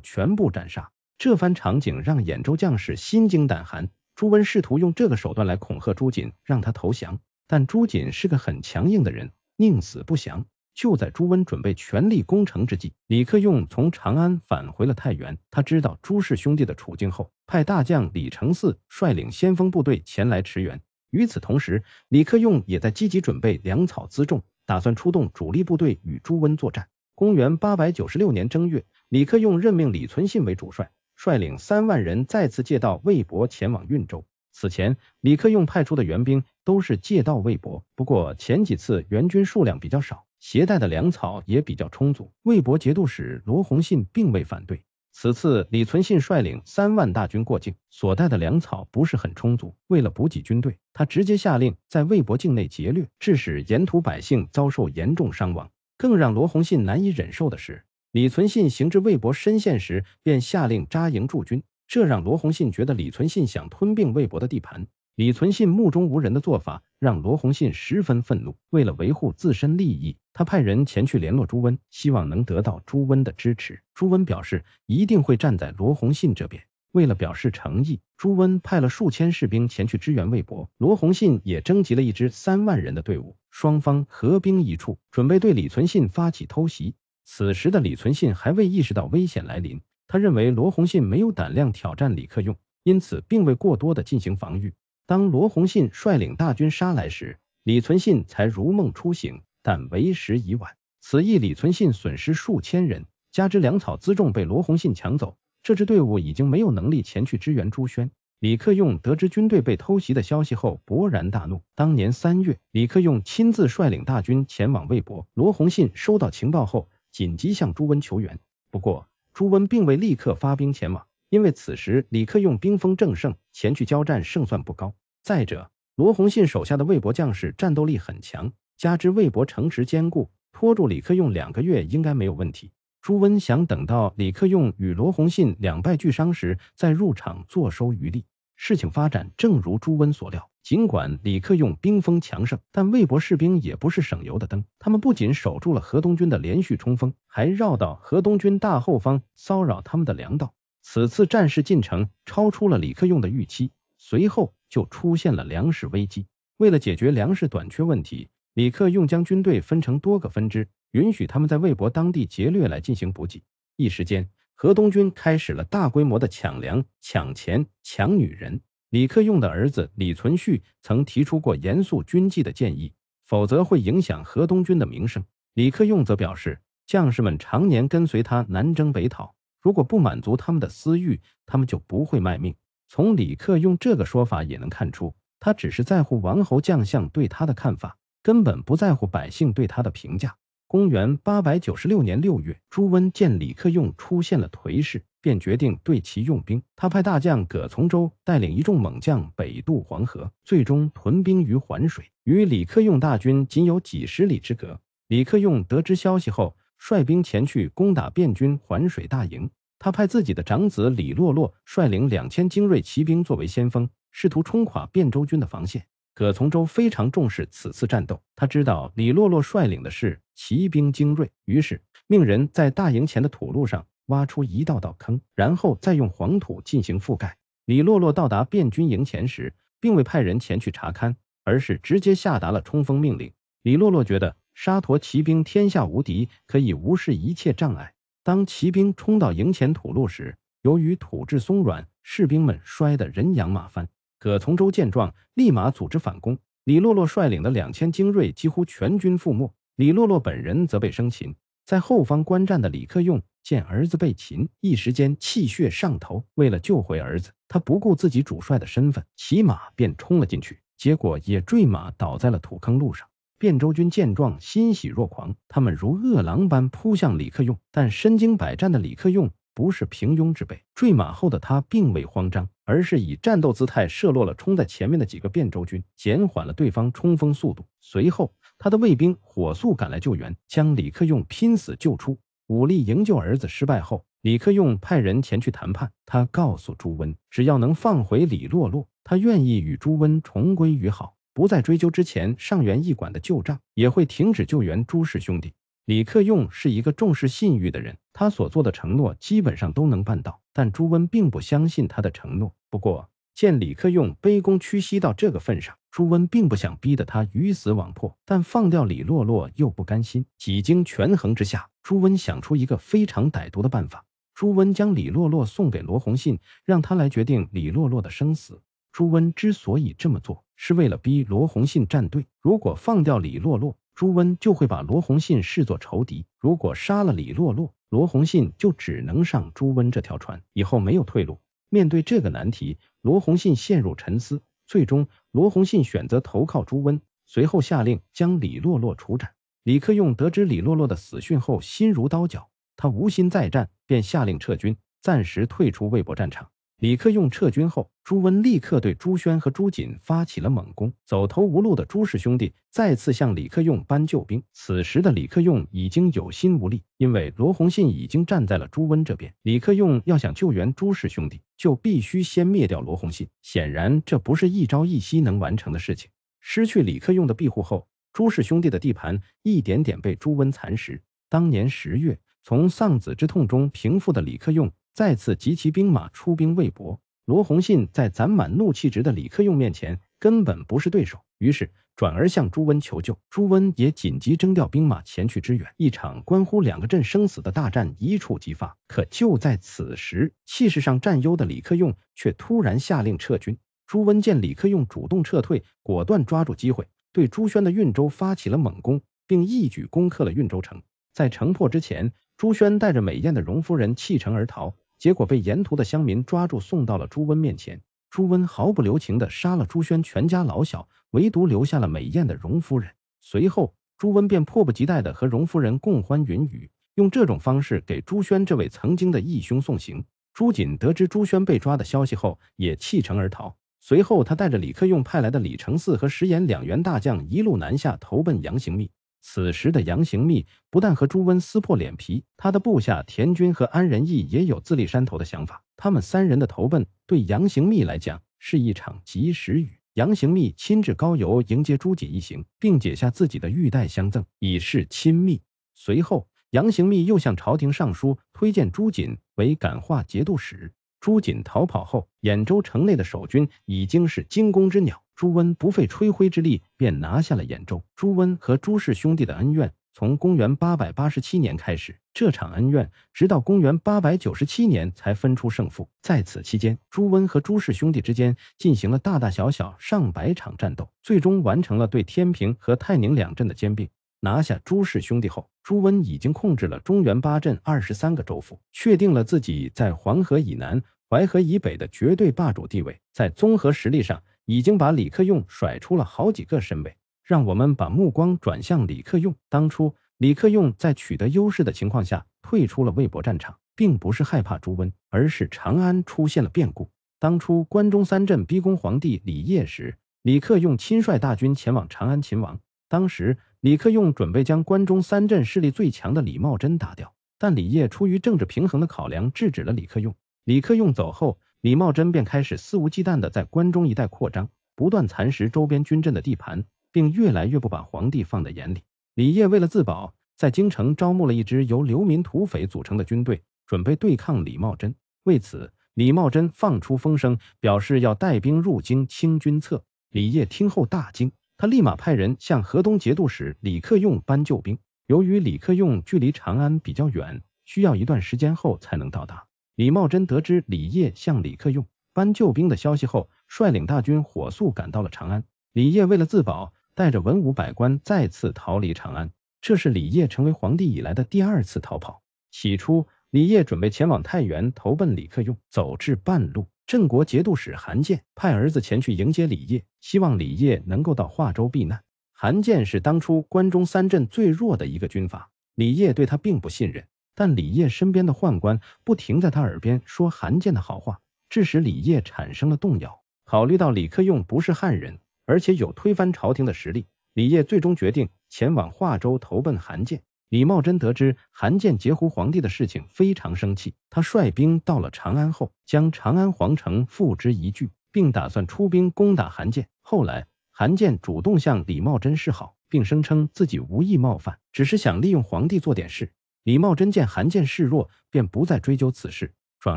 全部斩杀。这番场景让兖州将士心惊胆寒。朱温试图用这个手段来恐吓朱瑾，让他投降，但朱瑾是个很强硬的人，宁死不降。就在朱温准备全力攻城之际，李克用从长安返回了太原。他知道朱氏兄弟的处境后，派大将李承嗣率领先锋部队前来驰援。与此同时，李克用也在积极准备粮草辎重，打算出动主力部队与朱温作战。公元八百九十六年正月，李克用任命李存信为主帅，率领三万人再次借道魏博前往运州。此前，李克用派出的援兵都是借道魏博，不过前几次援军数量比较少。携带的粮草也比较充足，魏博节度使罗洪信并未反对。此次李存信率领三万大军过境，所带的粮草不是很充足。为了补给军队，他直接下令在魏博境内劫掠，致使沿途百姓遭受严重伤亡。更让罗洪信难以忍受的是，李存信行至魏博深县时，便下令扎营驻军，这让罗洪信觉得李存信想吞并魏博的地盘。李存信目中无人的做法让罗洪信十分愤怒。为了维护自身利益，他派人前去联络朱温，希望能得到朱温的支持。朱温表示一定会站在罗洪信这边。为了表示诚意，朱温派了数千士兵前去支援魏博。罗洪信也征集了一支三万人的队伍，双方合兵一处，准备对李存信发起偷袭。此时的李存信还未意识到危险来临，他认为罗洪信没有胆量挑战李克用，因此并未过多的进行防御。当罗洪信率领大军杀来时，李存信才如梦初醒，但为时已晚。此役李存信损失数千人，加之粮草辎重被罗洪信抢走，这支队伍已经没有能力前去支援朱轩。李克用得知军队被偷袭的消息后，勃然大怒。当年三月，李克用亲自率领大军前往魏博。罗洪信收到情报后，紧急向朱温求援。不过朱温并未立刻发兵前往，因为此时李克用兵锋正盛，前去交战胜算不高。再者，罗洪信手下的魏博将士战斗力很强，加之魏博城池坚固，拖住李克用两个月应该没有问题。朱温想等到李克用与罗洪信两败俱伤时再入场，坐收渔利。事情发展正如朱温所料，尽管李克用兵锋强盛，但魏博士兵也不是省油的灯，他们不仅守住了河东军的连续冲锋，还绕到河东军大后方骚扰他们的粮道。此次战事进程超出了李克用的预期，随后。就出现了粮食危机。为了解决粮食短缺问题，李克用将军队分成多个分支，允许他们在魏博当地劫掠来进行补给。一时间，河东军开始了大规模的抢粮、抢钱、抢女人。李克用的儿子李存勖曾提出过严肃军纪的建议，否则会影响河东军的名声。李克用则表示，将士们常年跟随他南征北讨，如果不满足他们的私欲，他们就不会卖命。从李克用这个说法也能看出，他只是在乎王侯将相对他的看法，根本不在乎百姓对他的评价。公元八百九十六年六月，朱温见李克用出现了颓势，便决定对其用兵。他派大将葛从周带领一众猛将北渡黄河，最终屯兵于环水，与李克用大军仅有几十里之隔。李克用得知消息后，率兵前去攻打汴军环水大营。他派自己的长子李洛洛率领两千精锐骑兵作为先锋，试图冲垮汴州军的防线。葛从周非常重视此次战斗，他知道李洛洛率领的是骑兵精锐，于是命人在大营前的土路上挖出一道道坑，然后再用黄土进行覆盖。李洛洛到达汴军营前时，并未派人前去查勘，而是直接下达了冲锋命令。李洛洛觉得沙陀骑兵天下无敌，可以无视一切障碍。当骑兵冲到营前土路时，由于土质松软，士兵们摔得人仰马翻。葛从周见状，立马组织反攻。李洛洛率领的两千精锐几乎全军覆没，李洛洛本人则被生擒。在后方观战的李克用见儿子被擒，一时间气血上头，为了救回儿子，他不顾自己主帅的身份，骑马便冲了进去，结果也坠马倒在了土坑路上。汴州军见状欣喜若狂，他们如饿狼般扑向李克用，但身经百战的李克用不是平庸之辈。坠马后的他并未慌张，而是以战斗姿态射落了冲在前面的几个汴州军，减缓了对方冲锋速度。随后，他的卫兵火速赶来救援，将李克用拼死救出。武力营救儿子失败后，李克用派人前去谈判。他告诉朱温，只要能放回李洛洛，他愿意与朱温重归于好。不再追究之前上元驿馆的旧账，也会停止救援朱氏兄弟。李克用是一个重视信誉的人，他所做的承诺基本上都能办到。但朱温并不相信他的承诺。不过，见李克用卑躬屈膝到这个份上，朱温并不想逼得他鱼死网破。但放掉李洛洛又不甘心。几经权衡之下，朱温想出一个非常歹毒的办法：朱温将李洛洛送给罗洪信，让他来决定李洛洛的生死。朱温之所以这么做。是为了逼罗弘信站队。如果放掉李洛洛，朱温就会把罗弘信视作仇敌；如果杀了李洛洛，罗弘信就只能上朱温这条船，以后没有退路。面对这个难题，罗弘信陷入沉思。最终，罗弘信选择投靠朱温，随后下令将李洛洛处斩。李克用得知李洛洛的死讯后，心如刀绞，他无心再战，便下令撤军，暂时退出魏博战场。李克用撤军后，朱温立刻对朱宣和朱瑾发起了猛攻。走投无路的朱氏兄弟再次向李克用搬救兵。此时的李克用已经有心无力，因为罗洪信已经站在了朱温这边。李克用要想救援朱氏兄弟，就必须先灭掉罗洪信。显然，这不是一朝一夕能完成的事情。失去李克用的庇护后，朱氏兄弟的地盘一点点被朱温蚕食。当年十月，从丧子之痛中平复的李克用。再次集齐兵马出兵魏博，罗弘信在攒满怒气值的李克用面前根本不是对手，于是转而向朱温求救。朱温也紧急征调兵马前去支援，一场关乎两个镇生死的大战一触即发。可就在此时，气势上占优的李克用却突然下令撤军。朱温见李克用主动撤退，果断抓住机会，对朱宣的运州发起了猛攻，并一举攻克了运州城。在城破之前，朱宣带着美艳的荣夫人弃城而逃。结果被沿途的乡民抓住，送到了朱温面前。朱温毫不留情地杀了朱轩全家老小，唯独留下了美艳的荣夫人。随后，朱温便迫不及待地和荣夫人共欢云雨，用这种方式给朱轩这位曾经的义兄送行。朱瑾得知朱轩被抓的消息后，也弃城而逃。随后，他带着李克用派来的李承嗣和石岩两员大将，一路南下投奔杨行密。此时的杨行密不但和朱温撕破脸皮，他的部下田军和安仁义也有自立山头的想法。他们三人的投奔对杨行密来讲是一场及时雨。杨行密亲至高邮迎接朱瑾一行，并解下自己的玉带相赠，以示亲密。随后，杨行密又向朝廷上书推荐朱瑾为感化节度使。朱瑾逃跑后，兖州城内的守军已经是惊弓之鸟。朱温不费吹灰之力便拿下了兖州。朱温和朱氏兄弟的恩怨从公元八百八十七年开始，这场恩怨直到公元八百九十七年才分出胜负。在此期间，朱温和朱氏兄弟之间进行了大大小小上百场战斗，最终完成了对天平和泰宁两镇的兼并。拿下朱氏兄弟后，朱温已经控制了中原八镇二十三个州府，确定了自己在黄河以南、淮河以北的绝对霸主地位。在综合实力上，已经把李克用甩出了好几个身位，让我们把目光转向李克用。当初李克用在取得优势的情况下退出了魏博战场，并不是害怕朱温，而是长安出现了变故。当初关中三镇逼宫皇帝李晔时，李克用亲率大军前往长安擒王。当时李克用准备将关中三镇势力最强的李茂贞打掉，但李晔出于政治平衡的考量，制止了李克用。李克用走后。李茂贞便开始肆无忌惮的在关中一带扩张，不断蚕食周边军镇的地盘，并越来越不把皇帝放在眼里。李业为了自保，在京城招募了一支由流民土匪组成的军队，准备对抗李茂贞。为此，李茂贞放出风声，表示要带兵入京清军策。李业听后大惊，他立马派人向河东节度使李克用搬救兵。由于李克用距离长安比较远，需要一段时间后才能到达。李茂贞得知李业向李克用搬救兵的消息后，率领大军火速赶到了长安。李业为了自保，带着文武百官再次逃离长安，这是李业成为皇帝以来的第二次逃跑。起初，李业准备前往太原投奔李克用，走至半路，镇国节度使韩建派儿子前去迎接李业，希望李业能够到华州避难。韩建是当初关中三镇最弱的一个军阀，李业对他并不信任。但李烨身边的宦官不停在他耳边说韩建的好话，致使李烨产生了动摇。考虑到李克用不是汉人，而且有推翻朝廷的实力，李烨最终决定前往华州投奔韩建。李茂贞得知韩建截胡皇帝的事情非常生气，他率兵到了长安后，将长安皇城付之一炬，并打算出兵攻打韩建。后来，韩建主动向李茂贞示好，并声称自己无意冒犯，只是想利用皇帝做点事。李茂贞见韩建示弱，便不再追究此事，转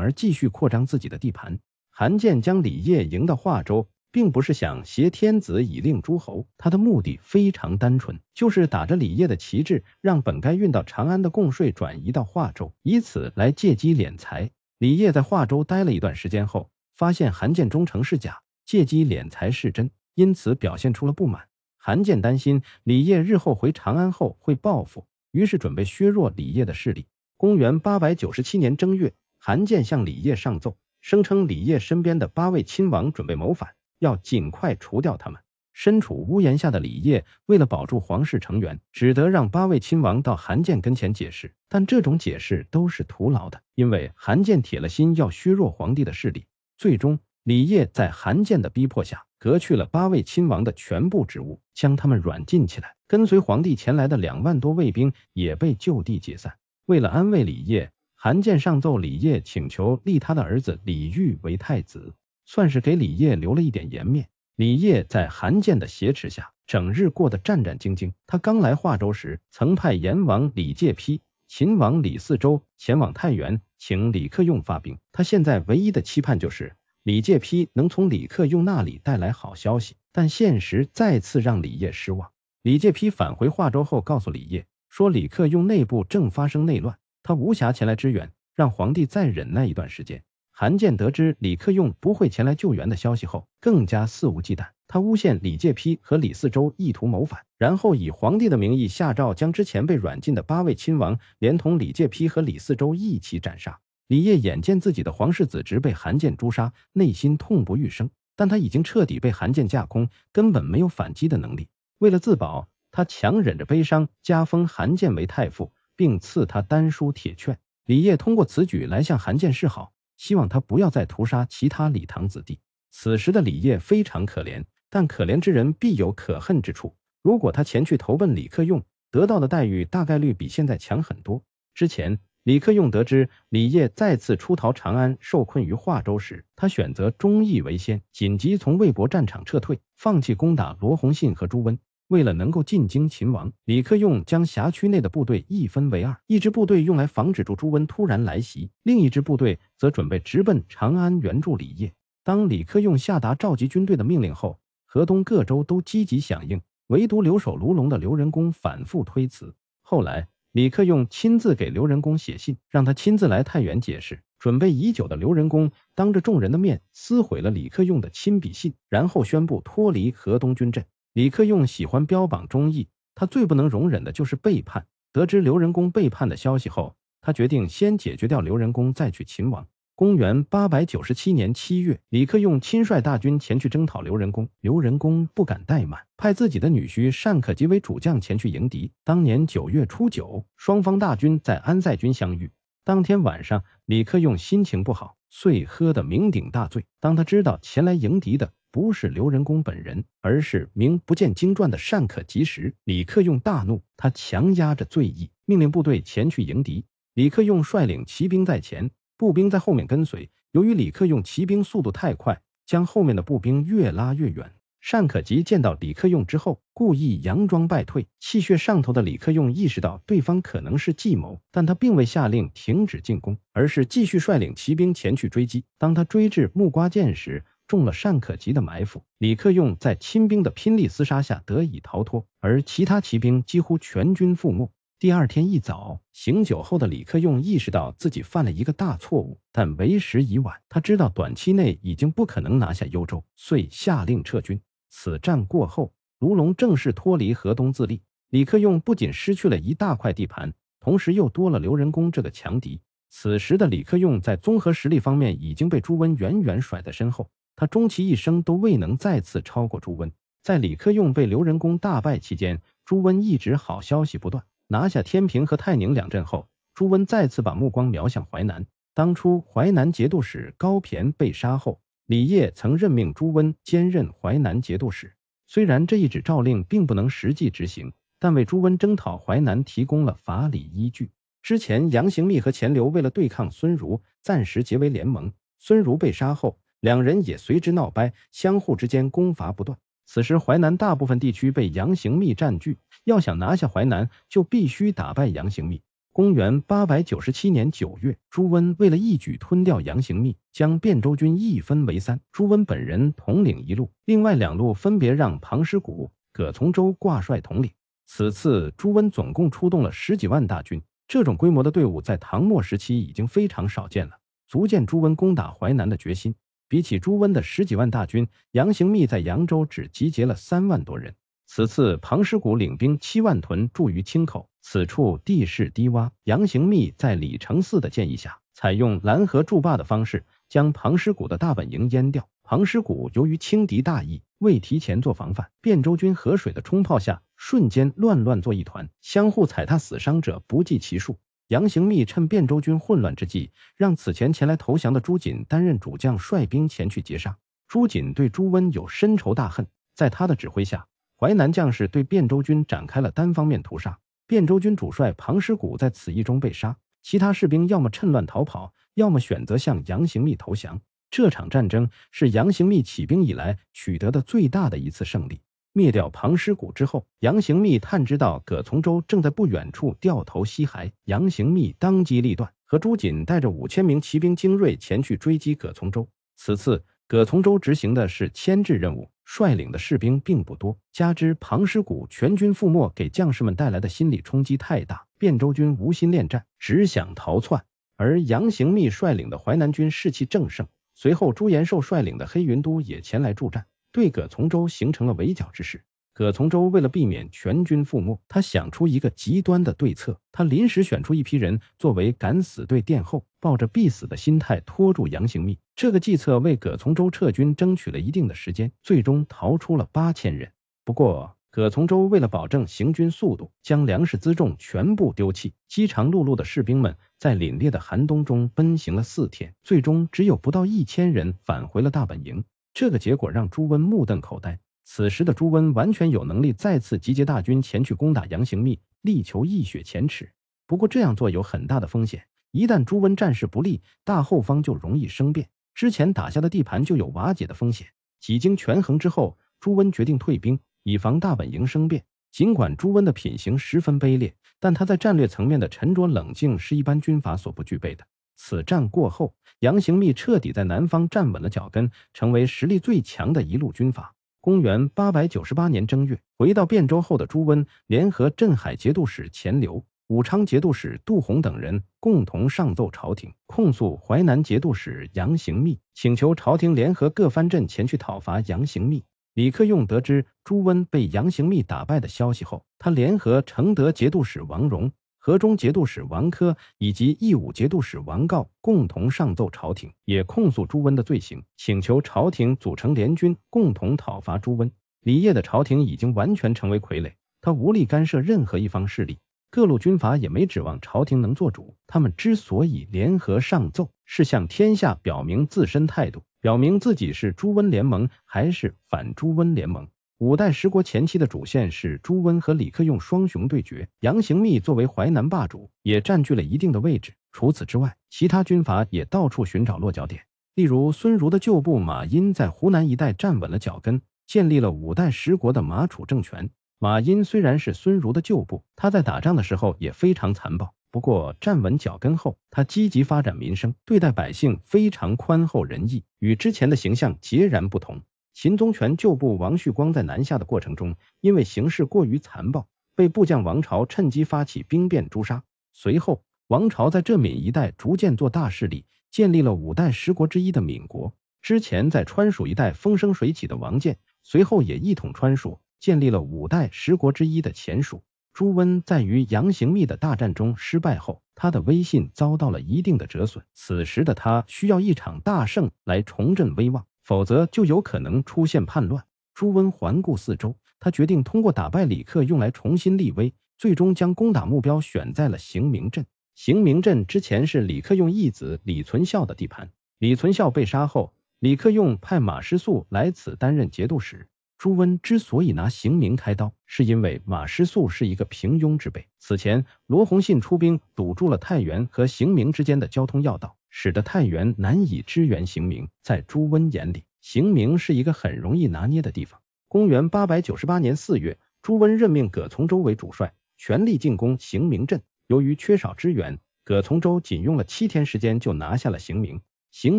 而继续扩张自己的地盘。韩建将李业迎到华州，并不是想挟天子以令诸侯，他的目的非常单纯，就是打着李业的旗帜，让本该运到长安的贡税转移到华州，以此来借机敛财。李业在华州待了一段时间后，发现韩建忠诚是假，借机敛财是真，因此表现出了不满。韩建担心李业日后回长安后会报复。于是准备削弱李业的势力。公元八百九十七年正月，韩建向李业上奏，声称李业身边的八位亲王准备谋反，要尽快除掉他们。身处屋檐下的李业，为了保住皇室成员，只得让八位亲王到韩建跟前解释，但这种解释都是徒劳的，因为韩建铁了心要削弱皇帝的势力。最终。李业在韩建的逼迫下，革去了八位亲王的全部职务，将他们软禁起来。跟随皇帝前来的两万多卫兵也被就地解散。为了安慰李业，韩建上奏李业，请求立他的儿子李煜为太子，算是给李业留了一点颜面。李业在韩建的挟持下，整日过得战战兢兢。他刚来华州时，曾派阎王李介丕、秦王李嗣周前往太原，请李克用发兵。他现在唯一的期盼就是。李介丕能从李克用那里带来好消息，但现实再次让李业失望。李介丕返回华州后，告诉李业说李克用内部正发生内乱，他无暇前来支援，让皇帝再忍耐一段时间。韩建得知李克用不会前来救援的消息后，更加肆无忌惮，他诬陷李介丕和李四周意图谋反，然后以皇帝的名义下诏，将之前被软禁的八位亲王，连同李介丕和李四周一起斩杀。李烨眼见自己的皇室子侄被韩建诛杀，内心痛不欲生。但他已经彻底被韩建架空，根本没有反击的能力。为了自保，他强忍着悲伤，加封韩建为太傅，并赐他丹书铁券。李烨通过此举来向韩建示好，希望他不要再屠杀其他李唐子弟。此时的李烨非常可怜，但可怜之人必有可恨之处。如果他前去投奔李克用，得到的待遇大概率比现在强很多。之前。李克用得知李业再次出逃长安，受困于华州时，他选择忠义为先，紧急从魏博战场撤退，放弃攻打罗洪信和朱温。为了能够进京擒王，李克用将辖区内的部队一分为二，一支部队用来防止住朱温突然来袭，另一支部队则准备直奔长安援助李业。当李克用下达召集军队的命令后，河东各州都积极响应，唯独留守卢龙的刘仁恭反复推辞。后来。李克用亲自给刘仁恭写信，让他亲自来太原解释。准备已久的刘仁恭当着众人的面撕毁了李克用的亲笔信，然后宣布脱离河东军阵。李克用喜欢标榜忠义，他最不能容忍的就是背叛。得知刘仁恭背叛的消息后，他决定先解决掉刘仁恭，再去秦王。公元八百九十七年七月，李克用亲率大军前去征讨刘仁恭。刘仁恭不敢怠慢，派自己的女婿单可及为主将前去迎敌。当年九月初九，双方大军在安塞军相遇。当天晚上，李克用心情不好，遂喝得酩酊大醉。当他知道前来迎敌的不是刘仁恭本人，而是名不见经传的单可及时，李克用大怒。他强压着醉意，命令部队前去迎敌。李克用率领骑兵在前。步兵在后面跟随，由于李克用骑兵速度太快，将后面的步兵越拉越远。单可吉见到李克用之后，故意佯装败退。气血上头的李克用意识到对方可能是计谋，但他并未下令停止进攻，而是继续率领骑兵前去追击。当他追至木瓜涧时，中了单可吉的埋伏。李克用在亲兵的拼力厮杀下得以逃脱，而其他骑兵几乎全军覆没。第二天一早，醒酒后的李克用意识到自己犯了一个大错误，但为时已晚。他知道短期内已经不可能拿下幽州，遂下令撤军。此战过后，卢龙正式脱离河东自立。李克用不仅失去了一大块地盘，同时又多了刘仁恭这个强敌。此时的李克用在综合实力方面已经被朱温远远甩在身后，他终其一生都未能再次超过朱温。在李克用被刘仁恭大败期间，朱温一直好消息不断。拿下天平和泰宁两镇后，朱温再次把目光瞄向淮南。当初淮南节度使高骈被杀后，李业曾任命朱温兼任淮南节度使。虽然这一纸诏令并不能实际执行，但为朱温征讨淮南提供了法理依据。之前杨行密和钱镠为了对抗孙儒，暂时结为联盟。孙儒被杀后，两人也随之闹掰，相互之间攻伐不断。此时，淮南大部分地区被杨行密占据。要想拿下淮南，就必须打败杨行密。公元八百九十七年九月，朱温为了一举吞掉杨行密，将汴州军一分为三，朱温本人统领一路，另外两路分别让庞师古、葛从周挂帅统领。此次朱温总共出动了十几万大军，这种规模的队伍在唐末时期已经非常少见了，足见朱温攻打淮南的决心。比起朱温的十几万大军，杨行密在扬州只集结了三万多人。此次庞师古领兵七万屯驻于青口，此处地势低洼，杨行密在李承嗣的建议下，采用拦河筑坝的方式，将庞师古的大本营淹掉。庞师古由于轻敌大意，未提前做防范，汴州军河水的冲泡下，瞬间乱乱作一团，相互踩踏，死伤者不计其数。杨行密趁汴州军混乱之际，让此前前来投降的朱瑾担任主将，率兵前去截杀。朱瑾对朱温有深仇大恨，在他的指挥下，淮南将士对汴州军展开了单方面屠杀。汴州军主帅庞师古在此役中被杀，其他士兵要么趁乱逃跑，要么选择向杨行密投降。这场战争是杨行密起兵以来取得的最大的一次胜利。灭掉庞师谷之后，杨行密探知到葛从周正在不远处掉头西海，杨行密当机立断，和朱瑾带着五千名骑兵精锐前去追击葛从周。此次葛从周执行的是牵制任务，率领的士兵并不多，加之庞师谷全军覆没给将士们带来的心理冲击太大，汴州军无心恋战，只想逃窜。而杨行密率领的淮南军士气正盛，随后朱延寿率领的黑云都也前来助战。对葛从周形成了围剿之势。葛从周为了避免全军覆没，他想出一个极端的对策。他临时选出一批人作为敢死队殿后，抱着必死的心态拖住杨行密。这个计策为葛从周撤军争取了一定的时间，最终逃出了八千人。不过，葛从周为了保证行军速度，将粮食辎重全部丢弃。饥肠辘辘的士兵们在凛冽的寒冬中奔行了四天，最终只有不到一千人返回了大本营。这个结果让朱温目瞪口呆。此时的朱温完全有能力再次集结大军前去攻打杨行密，力求一雪前耻。不过这样做有很大的风险，一旦朱温战事不利，大后方就容易生变，之前打下的地盘就有瓦解的风险。几经权衡之后，朱温决定退兵，以防大本营生变。尽管朱温的品行十分卑劣，但他在战略层面的沉着冷静是一般军阀所不具备的。此战过后，杨行密彻底在南方站稳了脚跟，成为实力最强的一路军阀。公元八百九十八年正月，回到汴州后的朱温，联合镇海节度使钱镠、武昌节度使杜洪等人，共同上奏朝廷，控诉淮南节度使杨行密，请求朝廷联合各藩镇前去讨伐杨行密。李克用得知朱温被杨行密打败的消息后，他联合承德节度使王荣、河中节度使王珂以及义武节度使王诰共同上奏朝廷，也控诉朱温的罪行，请求朝廷组成联军共同讨伐朱温。李业的朝廷已经完全成为傀儡，他无力干涉任何一方势力，各路军阀也没指望朝廷能做主。他们之所以联合上奏，是向天下表明自身态度，表明自己是朱温联盟还是反朱温联盟。五代十国前期的主线是朱温和李克用双雄对决，杨行密作为淮南霸主，也占据了一定的位置。除此之外，其他军阀也到处寻找落脚点。例如，孙儒的旧部马殷在湖南一带站稳了脚跟，建立了五代十国的马楚政权。马殷虽然是孙儒的旧部，他在打仗的时候也非常残暴。不过，站稳脚跟后，他积极发展民生，对待百姓非常宽厚仁义，与之前的形象截然不同。秦宗权旧部王旭光在南下的过程中，因为形势过于残暴，被部将王朝趁机发起兵变诛杀。随后，王朝在浙闽一带逐渐做大势力，建立了五代十国之一的闽国。之前在川蜀一带风生水起的王建，随后也一统川蜀，建立了五代十国之一的前蜀。朱温在与杨行密的大战中失败后，他的威信遭到了一定的折损。此时的他需要一场大胜来重振威望。否则就有可能出现叛乱。朱温环顾四周，他决定通过打败李克用来重新立威，最终将攻打目标选在了行明镇。行明镇之前是李克用义子李存孝的地盘，李存孝被杀后，李克用派马师素来此担任节度使。朱温之所以拿行明开刀，是因为马师素是一个平庸之辈。此前，罗洪信出兵堵住了太原和行明之间的交通要道。使得太原难以支援邢明，在朱温眼里，邢明是一个很容易拿捏的地方。公元八百九十八年四月，朱温任命葛从周为主帅，全力进攻邢明镇。由于缺少支援，葛从周仅用了七天时间就拿下了邢明。邢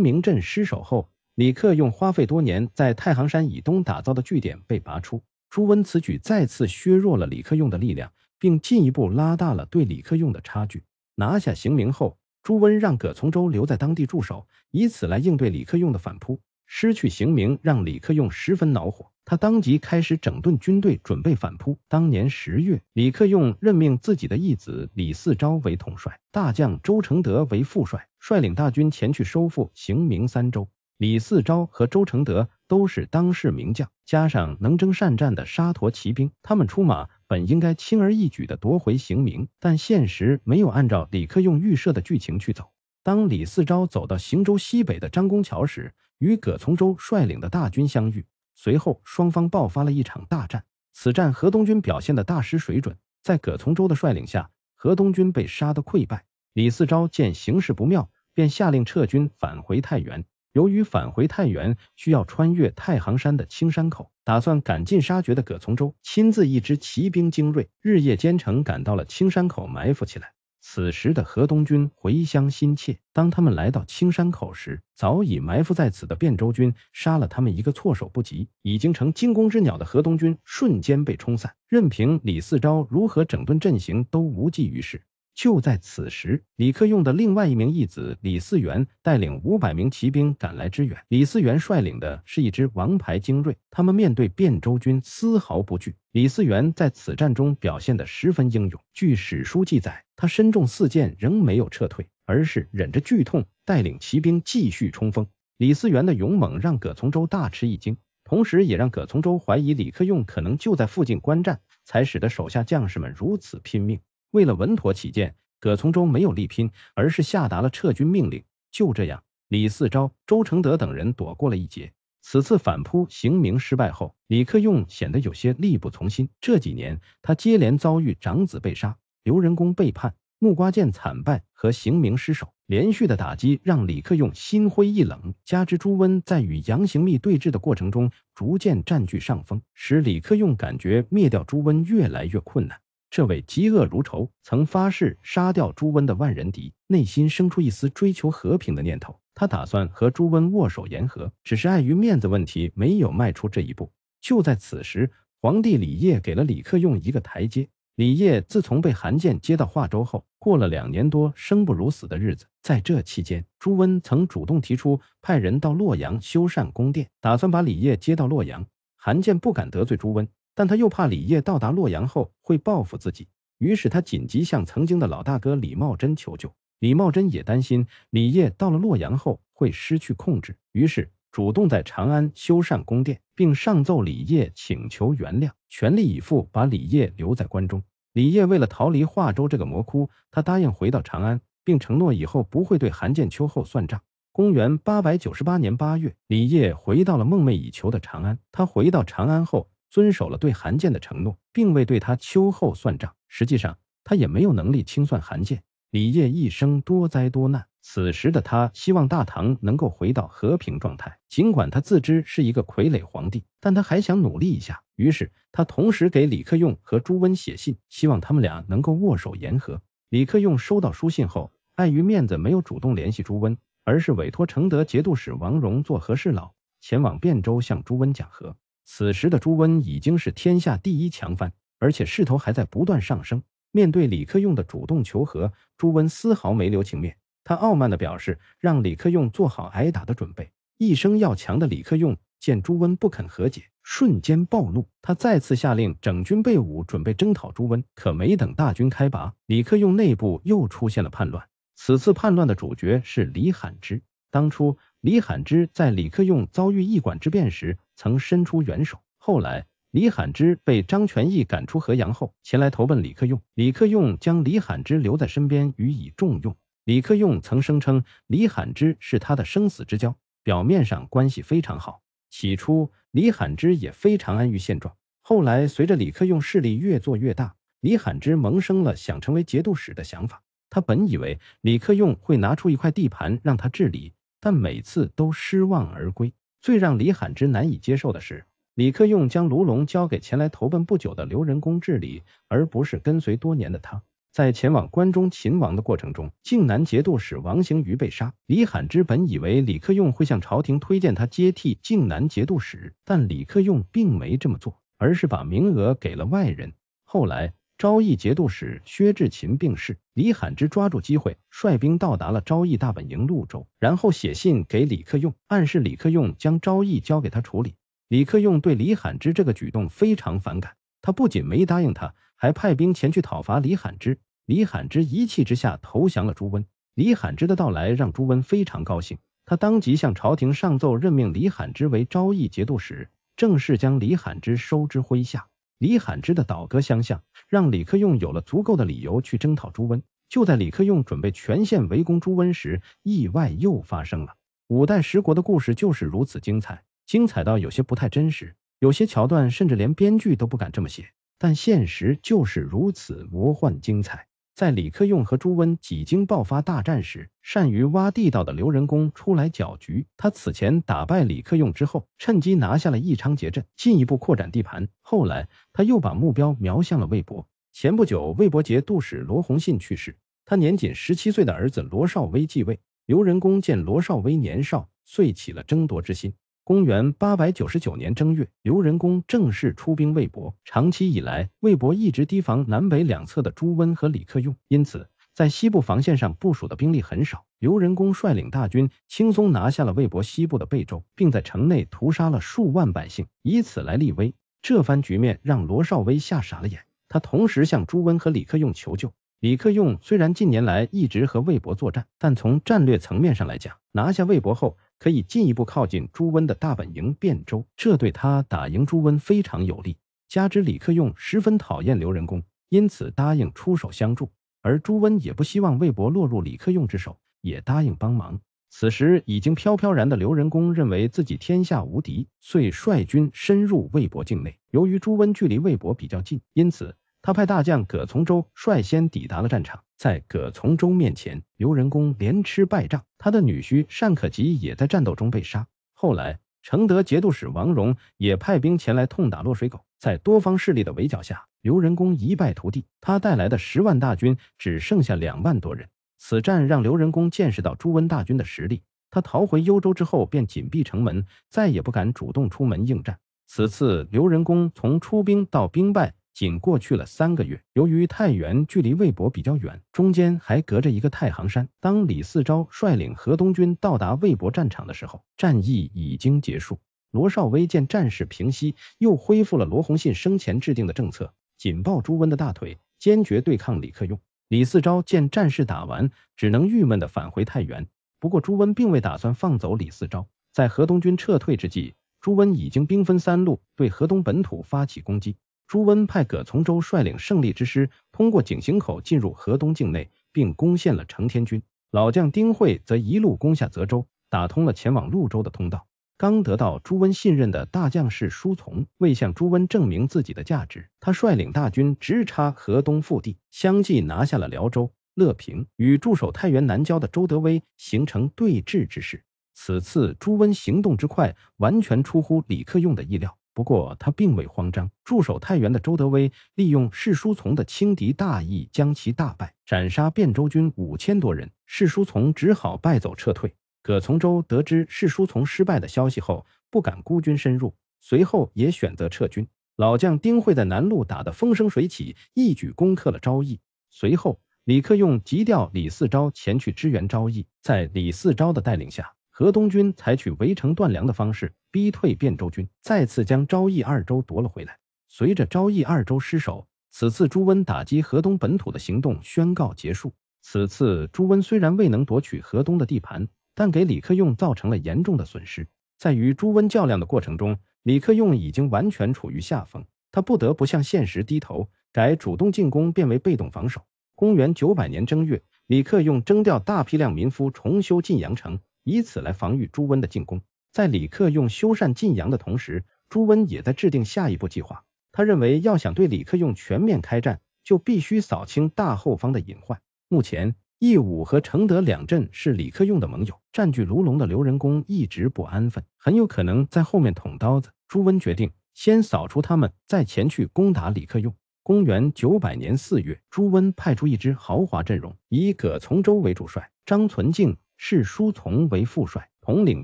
明镇失守后，李克用花费多年在太行山以东打造的据点被拔出。朱温此举再次削弱了李克用的力量，并进一步拉大了对李克用的差距。拿下邢明后。朱温让葛从周留在当地驻守，以此来应对李克用的反扑。失去行明，让李克用十分恼火，他当即开始整顿军队，准备反扑。当年十月，李克用任命自己的义子李嗣昭为统帅，大将周承德为副帅，率领大军前去收复行明三州。李嗣昭和周承德。都是当世名将，加上能征善战的沙陀骑兵，他们出马本应该轻而易举的夺回行明，但现实没有按照李克用预设的剧情去走。当李嗣昭走到邢州西北的张公桥时，与葛从周率领的大军相遇，随后双方爆发了一场大战。此战河东军表现的大失水准，在葛从周的率领下，河东军被杀得溃败。李嗣昭见形势不妙，便下令撤军，返回太原。由于返回太原需要穿越太行山的青山口，打算赶尽杀绝的葛从周亲自一支骑兵精锐，日夜兼程赶到了青山口埋伏起来。此时的河东军回乡心切，当他们来到青山口时，早已埋伏在此的汴州军杀了他们一个措手不及，已经成惊弓之鸟的河东军瞬间被冲散，任凭李嗣昭如何整顿阵型都无济于事。就在此时，李克用的另外一名义子李嗣源带领五百名骑兵赶来支援。李嗣源率领的是一支王牌精锐，他们面对汴州军丝毫不惧。李嗣源在此战中表现得十分英勇，据史书记载，他身中四箭仍没有撤退，而是忍着剧痛带领骑兵继续冲锋。李嗣源的勇猛让葛从周大吃一惊，同时也让葛从周怀疑李克用可能就在附近观战，才使得手下将士们如此拼命。为了稳妥起见，葛从周没有力拼，而是下达了撤军命令。就这样，李四昭、周承德等人躲过了一劫。此次反扑行明失败后，李克用显得有些力不从心。这几年，他接连遭遇长子被杀、刘仁恭背叛、木瓜剑惨败和行明失守，连续的打击让李克用心灰意冷。加之朱温在与杨行密对峙的过程中逐渐占据上风，使李克用感觉灭掉朱温越来越困难。这位嫉恶如仇、曾发誓杀掉朱温的万人敌，内心生出一丝追求和平的念头。他打算和朱温握手言和，只是碍于面子问题，没有迈出这一步。就在此时，皇帝李业给了李克用一个台阶。李业自从被韩建接到华州后，过了两年多生不如死的日子。在这期间，朱温曾主动提出派人到洛阳修缮宫殿，打算把李业接到洛阳。韩建不敢得罪朱温。但他又怕李业到达洛阳后会报复自己，于是他紧急向曾经的老大哥李茂贞求救。李茂贞也担心李业到了洛阳后会失去控制，于是主动在长安修缮宫殿，并上奏李业请求原谅，全力以赴把李业留在关中。李业为了逃离华州这个魔窟，他答应回到长安，并承诺以后不会对韩建秋后算账。公元八百九十八年八月，李业回到了梦寐以求的长安。他回到长安后。遵守了对韩建的承诺，并未对他秋后算账。实际上，他也没有能力清算韩建。李烨一生多灾多难，此时的他希望大唐能够回到和平状态。尽管他自知是一个傀儡皇帝，但他还想努力一下。于是，他同时给李克用和朱温写信，希望他们俩能够握手言和。李克用收到书信后，碍于面子，没有主动联系朱温，而是委托承德节度使王荣做和事佬，前往汴州向朱温讲和。此时的朱温已经是天下第一强藩，而且势头还在不断上升。面对李克用的主动求和，朱温丝毫没留情面，他傲慢的表示让李克用做好挨打的准备。一生要强的李克用见朱温不肯和解，瞬间暴怒，他再次下令整军备武，准备征讨朱温。可没等大军开拔，李克用内部又出现了叛乱。此次叛乱的主角是李罕之。当初李罕之在李克用遭遇驿馆之变时。曾伸出援手。后来，李罕之被张全义赶出河阳后，前来投奔李克用。李克用将李罕之留在身边，予以重用。李克用曾声称李罕之是他的生死之交，表面上关系非常好。起初，李罕之也非常安于现状。后来，随着李克用势力越做越大，李罕之萌生了想成为节度使的想法。他本以为李克用会拿出一块地盘让他治理，但每次都失望而归。最让李罕之难以接受的是，李克用将卢龙交给前来投奔不久的刘仁恭治理，而不是跟随多年的他。在前往关中擒王的过程中，靖南节度使王行于被杀。李罕之本以为李克用会向朝廷推荐他接替靖南节度使，但李克用并没这么做，而是把名额给了外人。后来。昭义节度使薛志勤病逝，李罕之抓住机会，率兵到达了昭义大本营潞州，然后写信给李克用，暗示李克用将昭义交给他处理。李克用对李罕之这个举动非常反感，他不仅没答应他，还派兵前去讨伐李罕之。李罕之一气之下投降了朱温。李罕之的到来让朱温非常高兴，他当即向朝廷上奏，任命李罕之为昭义节度使，正式将李罕之收之麾下。李罕之的倒戈相向，让李克用有了足够的理由去征讨朱温。就在李克用准备全线围攻朱温时，意外又发生了。五代十国的故事就是如此精彩，精彩到有些不太真实，有些桥段甚至连编剧都不敢这么写。但现实就是如此魔幻精彩。在李克用和朱温几经爆发大战时，善于挖地道的刘仁恭出来搅局。他此前打败李克用之后，趁机拿下了宜昌节镇，进一步扩展地盘。后来，他又把目标瞄向了魏博。前不久，魏博节度使罗洪信去世，他年仅十七岁的儿子罗绍威继位。刘仁恭见罗绍威年少，遂起了争夺之心。公元八百九十九年正月，刘仁恭正式出兵魏博。长期以来，魏博一直提防南北两侧的朱温和李克用，因此在西部防线上部署的兵力很少。刘仁恭率领大军，轻松拿下了魏博西部的贝州，并在城内屠杀了数万百姓，以此来立威。这番局面让罗绍威吓傻了眼，他同时向朱温和李克用求救。李克用虽然近年来一直和魏博作战，但从战略层面上来讲，拿下魏博后。可以进一步靠近朱温的大本营汴州，这对他打赢朱温非常有利。加之李克用十分讨厌刘仁恭，因此答应出手相助。而朱温也不希望魏博落入李克用之手，也答应帮忙。此时已经飘飘然的刘仁恭认为自己天下无敌，遂率军深入魏博境内。由于朱温距离魏博比较近，因此。他派大将葛从周率先抵达了战场，在葛从周面前，刘仁恭连吃败仗，他的女婿单可吉也在战斗中被杀。后来，承德节度使王荣也派兵前来痛打落水狗。在多方势力的围剿下，刘仁恭一败涂地，他带来的十万大军只剩下两万多人。此战让刘仁恭见识到朱温大军的实力。他逃回幽州之后，便紧闭城门，再也不敢主动出门应战。此次刘仁恭从出兵到兵败。仅过去了三个月，由于太原距离魏博比较远，中间还隔着一个太行山。当李嗣昭率领河东军到达魏博战场的时候，战役已经结束。罗绍威见战事平息，又恢复了罗洪信生前制定的政策，紧抱朱温的大腿，坚决对抗李克用。李嗣昭见战事打完，只能郁闷的返回太原。不过朱温并未打算放走李嗣昭，在河东军撤退之际，朱温已经兵分三路对河东本土发起攻击。朱温派葛从周率领胜利之师，通过井陉口进入河东境内，并攻陷了承天军。老将丁会则一路攻下泽州，打通了前往潞州的通道。刚得到朱温信任的大将士舒从，为向朱温证明自己的价值，他率领大军直插河东腹地，相继拿下了辽州、乐平，与驻守太原南郊的周德威形成对峙之势。此次朱温行动之快，完全出乎李克用的意料。不过他并未慌张，驻守太原的周德威利用士书从的轻敌大意，将其大败，斩杀汴州军五千多人。士书从只好败走撤退。葛从周得知士书从失败的消息后，不敢孤军深入，随后也选择撤军。老将丁慧在南路打得风生水起，一举攻克了昭义。随后，李克用急调李嗣昭前去支援昭义，在李嗣昭的带领下。河东军采取围城断粮的方式，逼退汴州军，再次将昭义二州夺了回来。随着昭义二州失守，此次朱温打击河东本土的行动宣告结束。此次朱温虽然未能夺取河东的地盘，但给李克用造成了严重的损失。在与朱温较量的过程中，李克用已经完全处于下风，他不得不向现实低头，改主动进攻变为被动防守。公元九百年正月，李克用征调大批量民夫重修晋阳城。以此来防御朱温的进攻。在李克用修缮晋阳的同时，朱温也在制定下一步计划。他认为，要想对李克用全面开战，就必须扫清大后方的隐患。目前，义武和承德两镇是李克用的盟友，占据卢龙的刘仁恭一直不安分，很有可能在后面捅刀子。朱温决定先扫除他们，再前去攻打李克用。公元九百年四月，朱温派出一支豪华阵容，以葛从周为主帅，张存敬。是书从为副帅，统领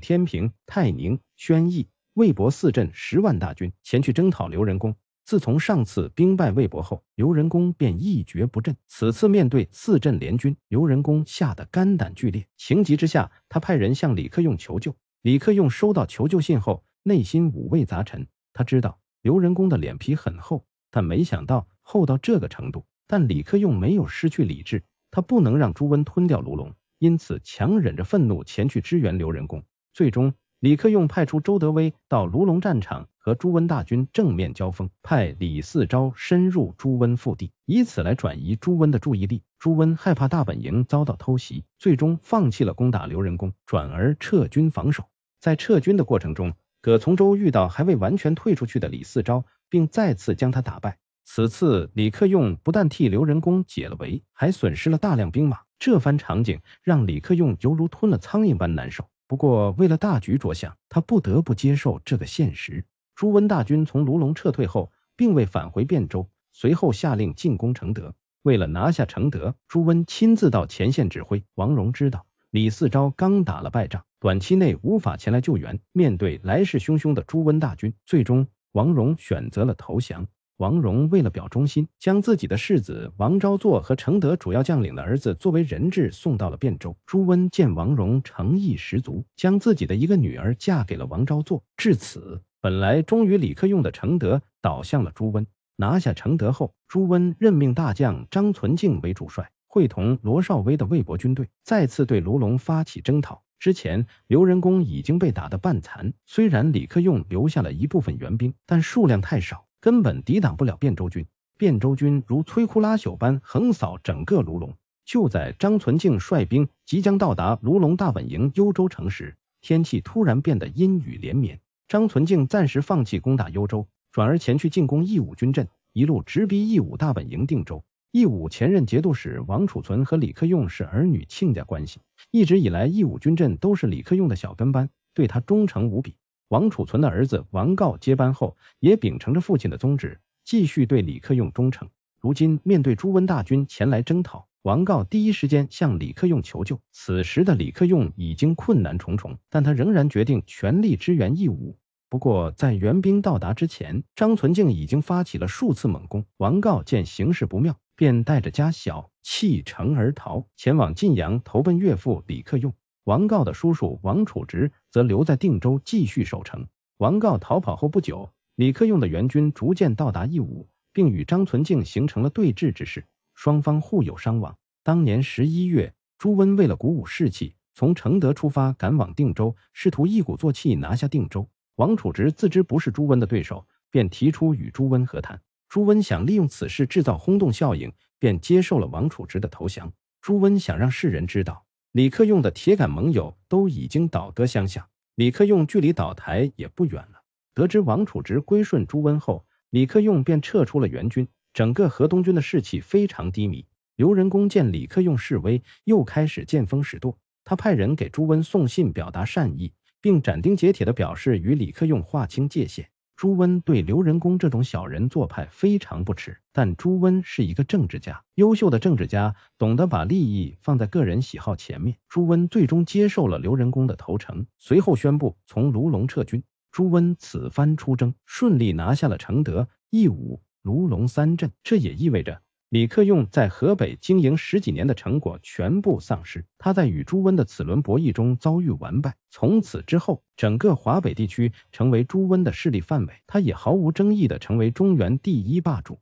天平、泰宁、宣义、魏博四镇十万大军，前去征讨刘仁恭。自从上次兵败魏博后，刘仁恭便一蹶不振。此次面对四镇联军，刘仁恭吓得肝胆俱裂，情急之下，他派人向李克用求救。李克用收到求救信后，内心五味杂陈。他知道刘仁恭的脸皮很厚，但没想到厚到这个程度。但李克用没有失去理智，他不能让朱温吞掉卢龙。因此，强忍着愤怒前去支援刘仁恭。最终，李克用派出周德威到卢龙战场和朱温大军正面交锋，派李嗣昭深入朱温腹地，以此来转移朱温的注意力。朱温害怕大本营遭到偷袭，最终放弃了攻打刘仁恭，转而撤军防守。在撤军的过程中，葛从周遇到还未完全退出去的李嗣昭，并再次将他打败。此次李克用不但替刘仁恭解了围，还损失了大量兵马。这番场景让李克用犹如吞了苍蝇般难受。不过，为了大局着想，他不得不接受这个现实。朱温大军从卢龙撤退后，并未返回汴州，随后下令进攻承德。为了拿下承德，朱温亲自到前线指挥。王荣知道李嗣昭刚打了败仗，短期内无法前来救援。面对来势汹汹的朱温大军，最终王荣选择了投降。王荣为了表忠心，将自己的世子王昭作和承德主要将领的儿子作为人质送到了汴州。朱温见王荣诚意十足，将自己的一个女儿嫁给了王昭作。至此，本来忠于李克用的承德倒向了朱温。拿下承德后，朱温任命大将张存敬为主帅，会同罗绍威的魏博军队，再次对卢龙发起征讨。之前刘仁恭已经被打得半残，虽然李克用留下了一部分援兵，但数量太少。根本抵挡不了汴州军，汴州军如摧枯拉朽般横扫整个卢龙。就在张存敬率兵即将到达卢龙大本营幽州城时，天气突然变得阴雨连绵。张存敬暂时放弃攻打幽州，转而前去进攻义武军镇，一路直逼义武大本营定州。义武前任节度使王储存和李克用是儿女亲家关系，一直以来义武军镇都是李克用的小跟班，对他忠诚无比。王储存的儿子王告接班后，也秉承着父亲的宗旨，继续对李克用忠诚。如今面对朱温大军前来征讨，王告第一时间向李克用求救。此时的李克用已经困难重重，但他仍然决定全力支援义武。不过在援兵到达之前，张存敬已经发起了数次猛攻。王告见形势不妙，便带着家小弃城而逃，前往晋阳投奔岳父李克用。王告的叔叔王储直。则留在定州继续守城。王郜逃跑后不久，李克用的援军逐渐到达义乌，并与张存敬形成了对峙之势，双方互有伤亡。当年十一月，朱温为了鼓舞士气，从承德出发赶往定州，试图一鼓作气拿下定州。王处直自知不是朱温的对手，便提出与朱温和谈。朱温想利用此事制造轰动效应，便接受了王处直的投降。朱温想让世人知道。李克用的铁杆盟友都已经倒戈相向，李克用距离倒台也不远了。得知王楚直归顺朱温后，李克用便撤出了援军，整个河东军的士气非常低迷。刘仁恭见李克用示威，又开始见风使舵，他派人给朱温送信，表达善意，并斩钉截铁地表示与李克用划清界限。朱温对刘仁恭这种小人做派非常不耻，但朱温是一个政治家，优秀的政治家懂得把利益放在个人喜好前面。朱温最终接受了刘仁恭的投诚，随后宣布从卢龙撤军。朱温此番出征，顺利拿下了承德、易武、卢龙三镇，这也意味着。李克用在河北经营十几年的成果全部丧失，他在与朱温的此轮博弈中遭遇完败，从此之后，整个华北地区成为朱温的势力范围，他也毫无争议的成为中原第一霸主。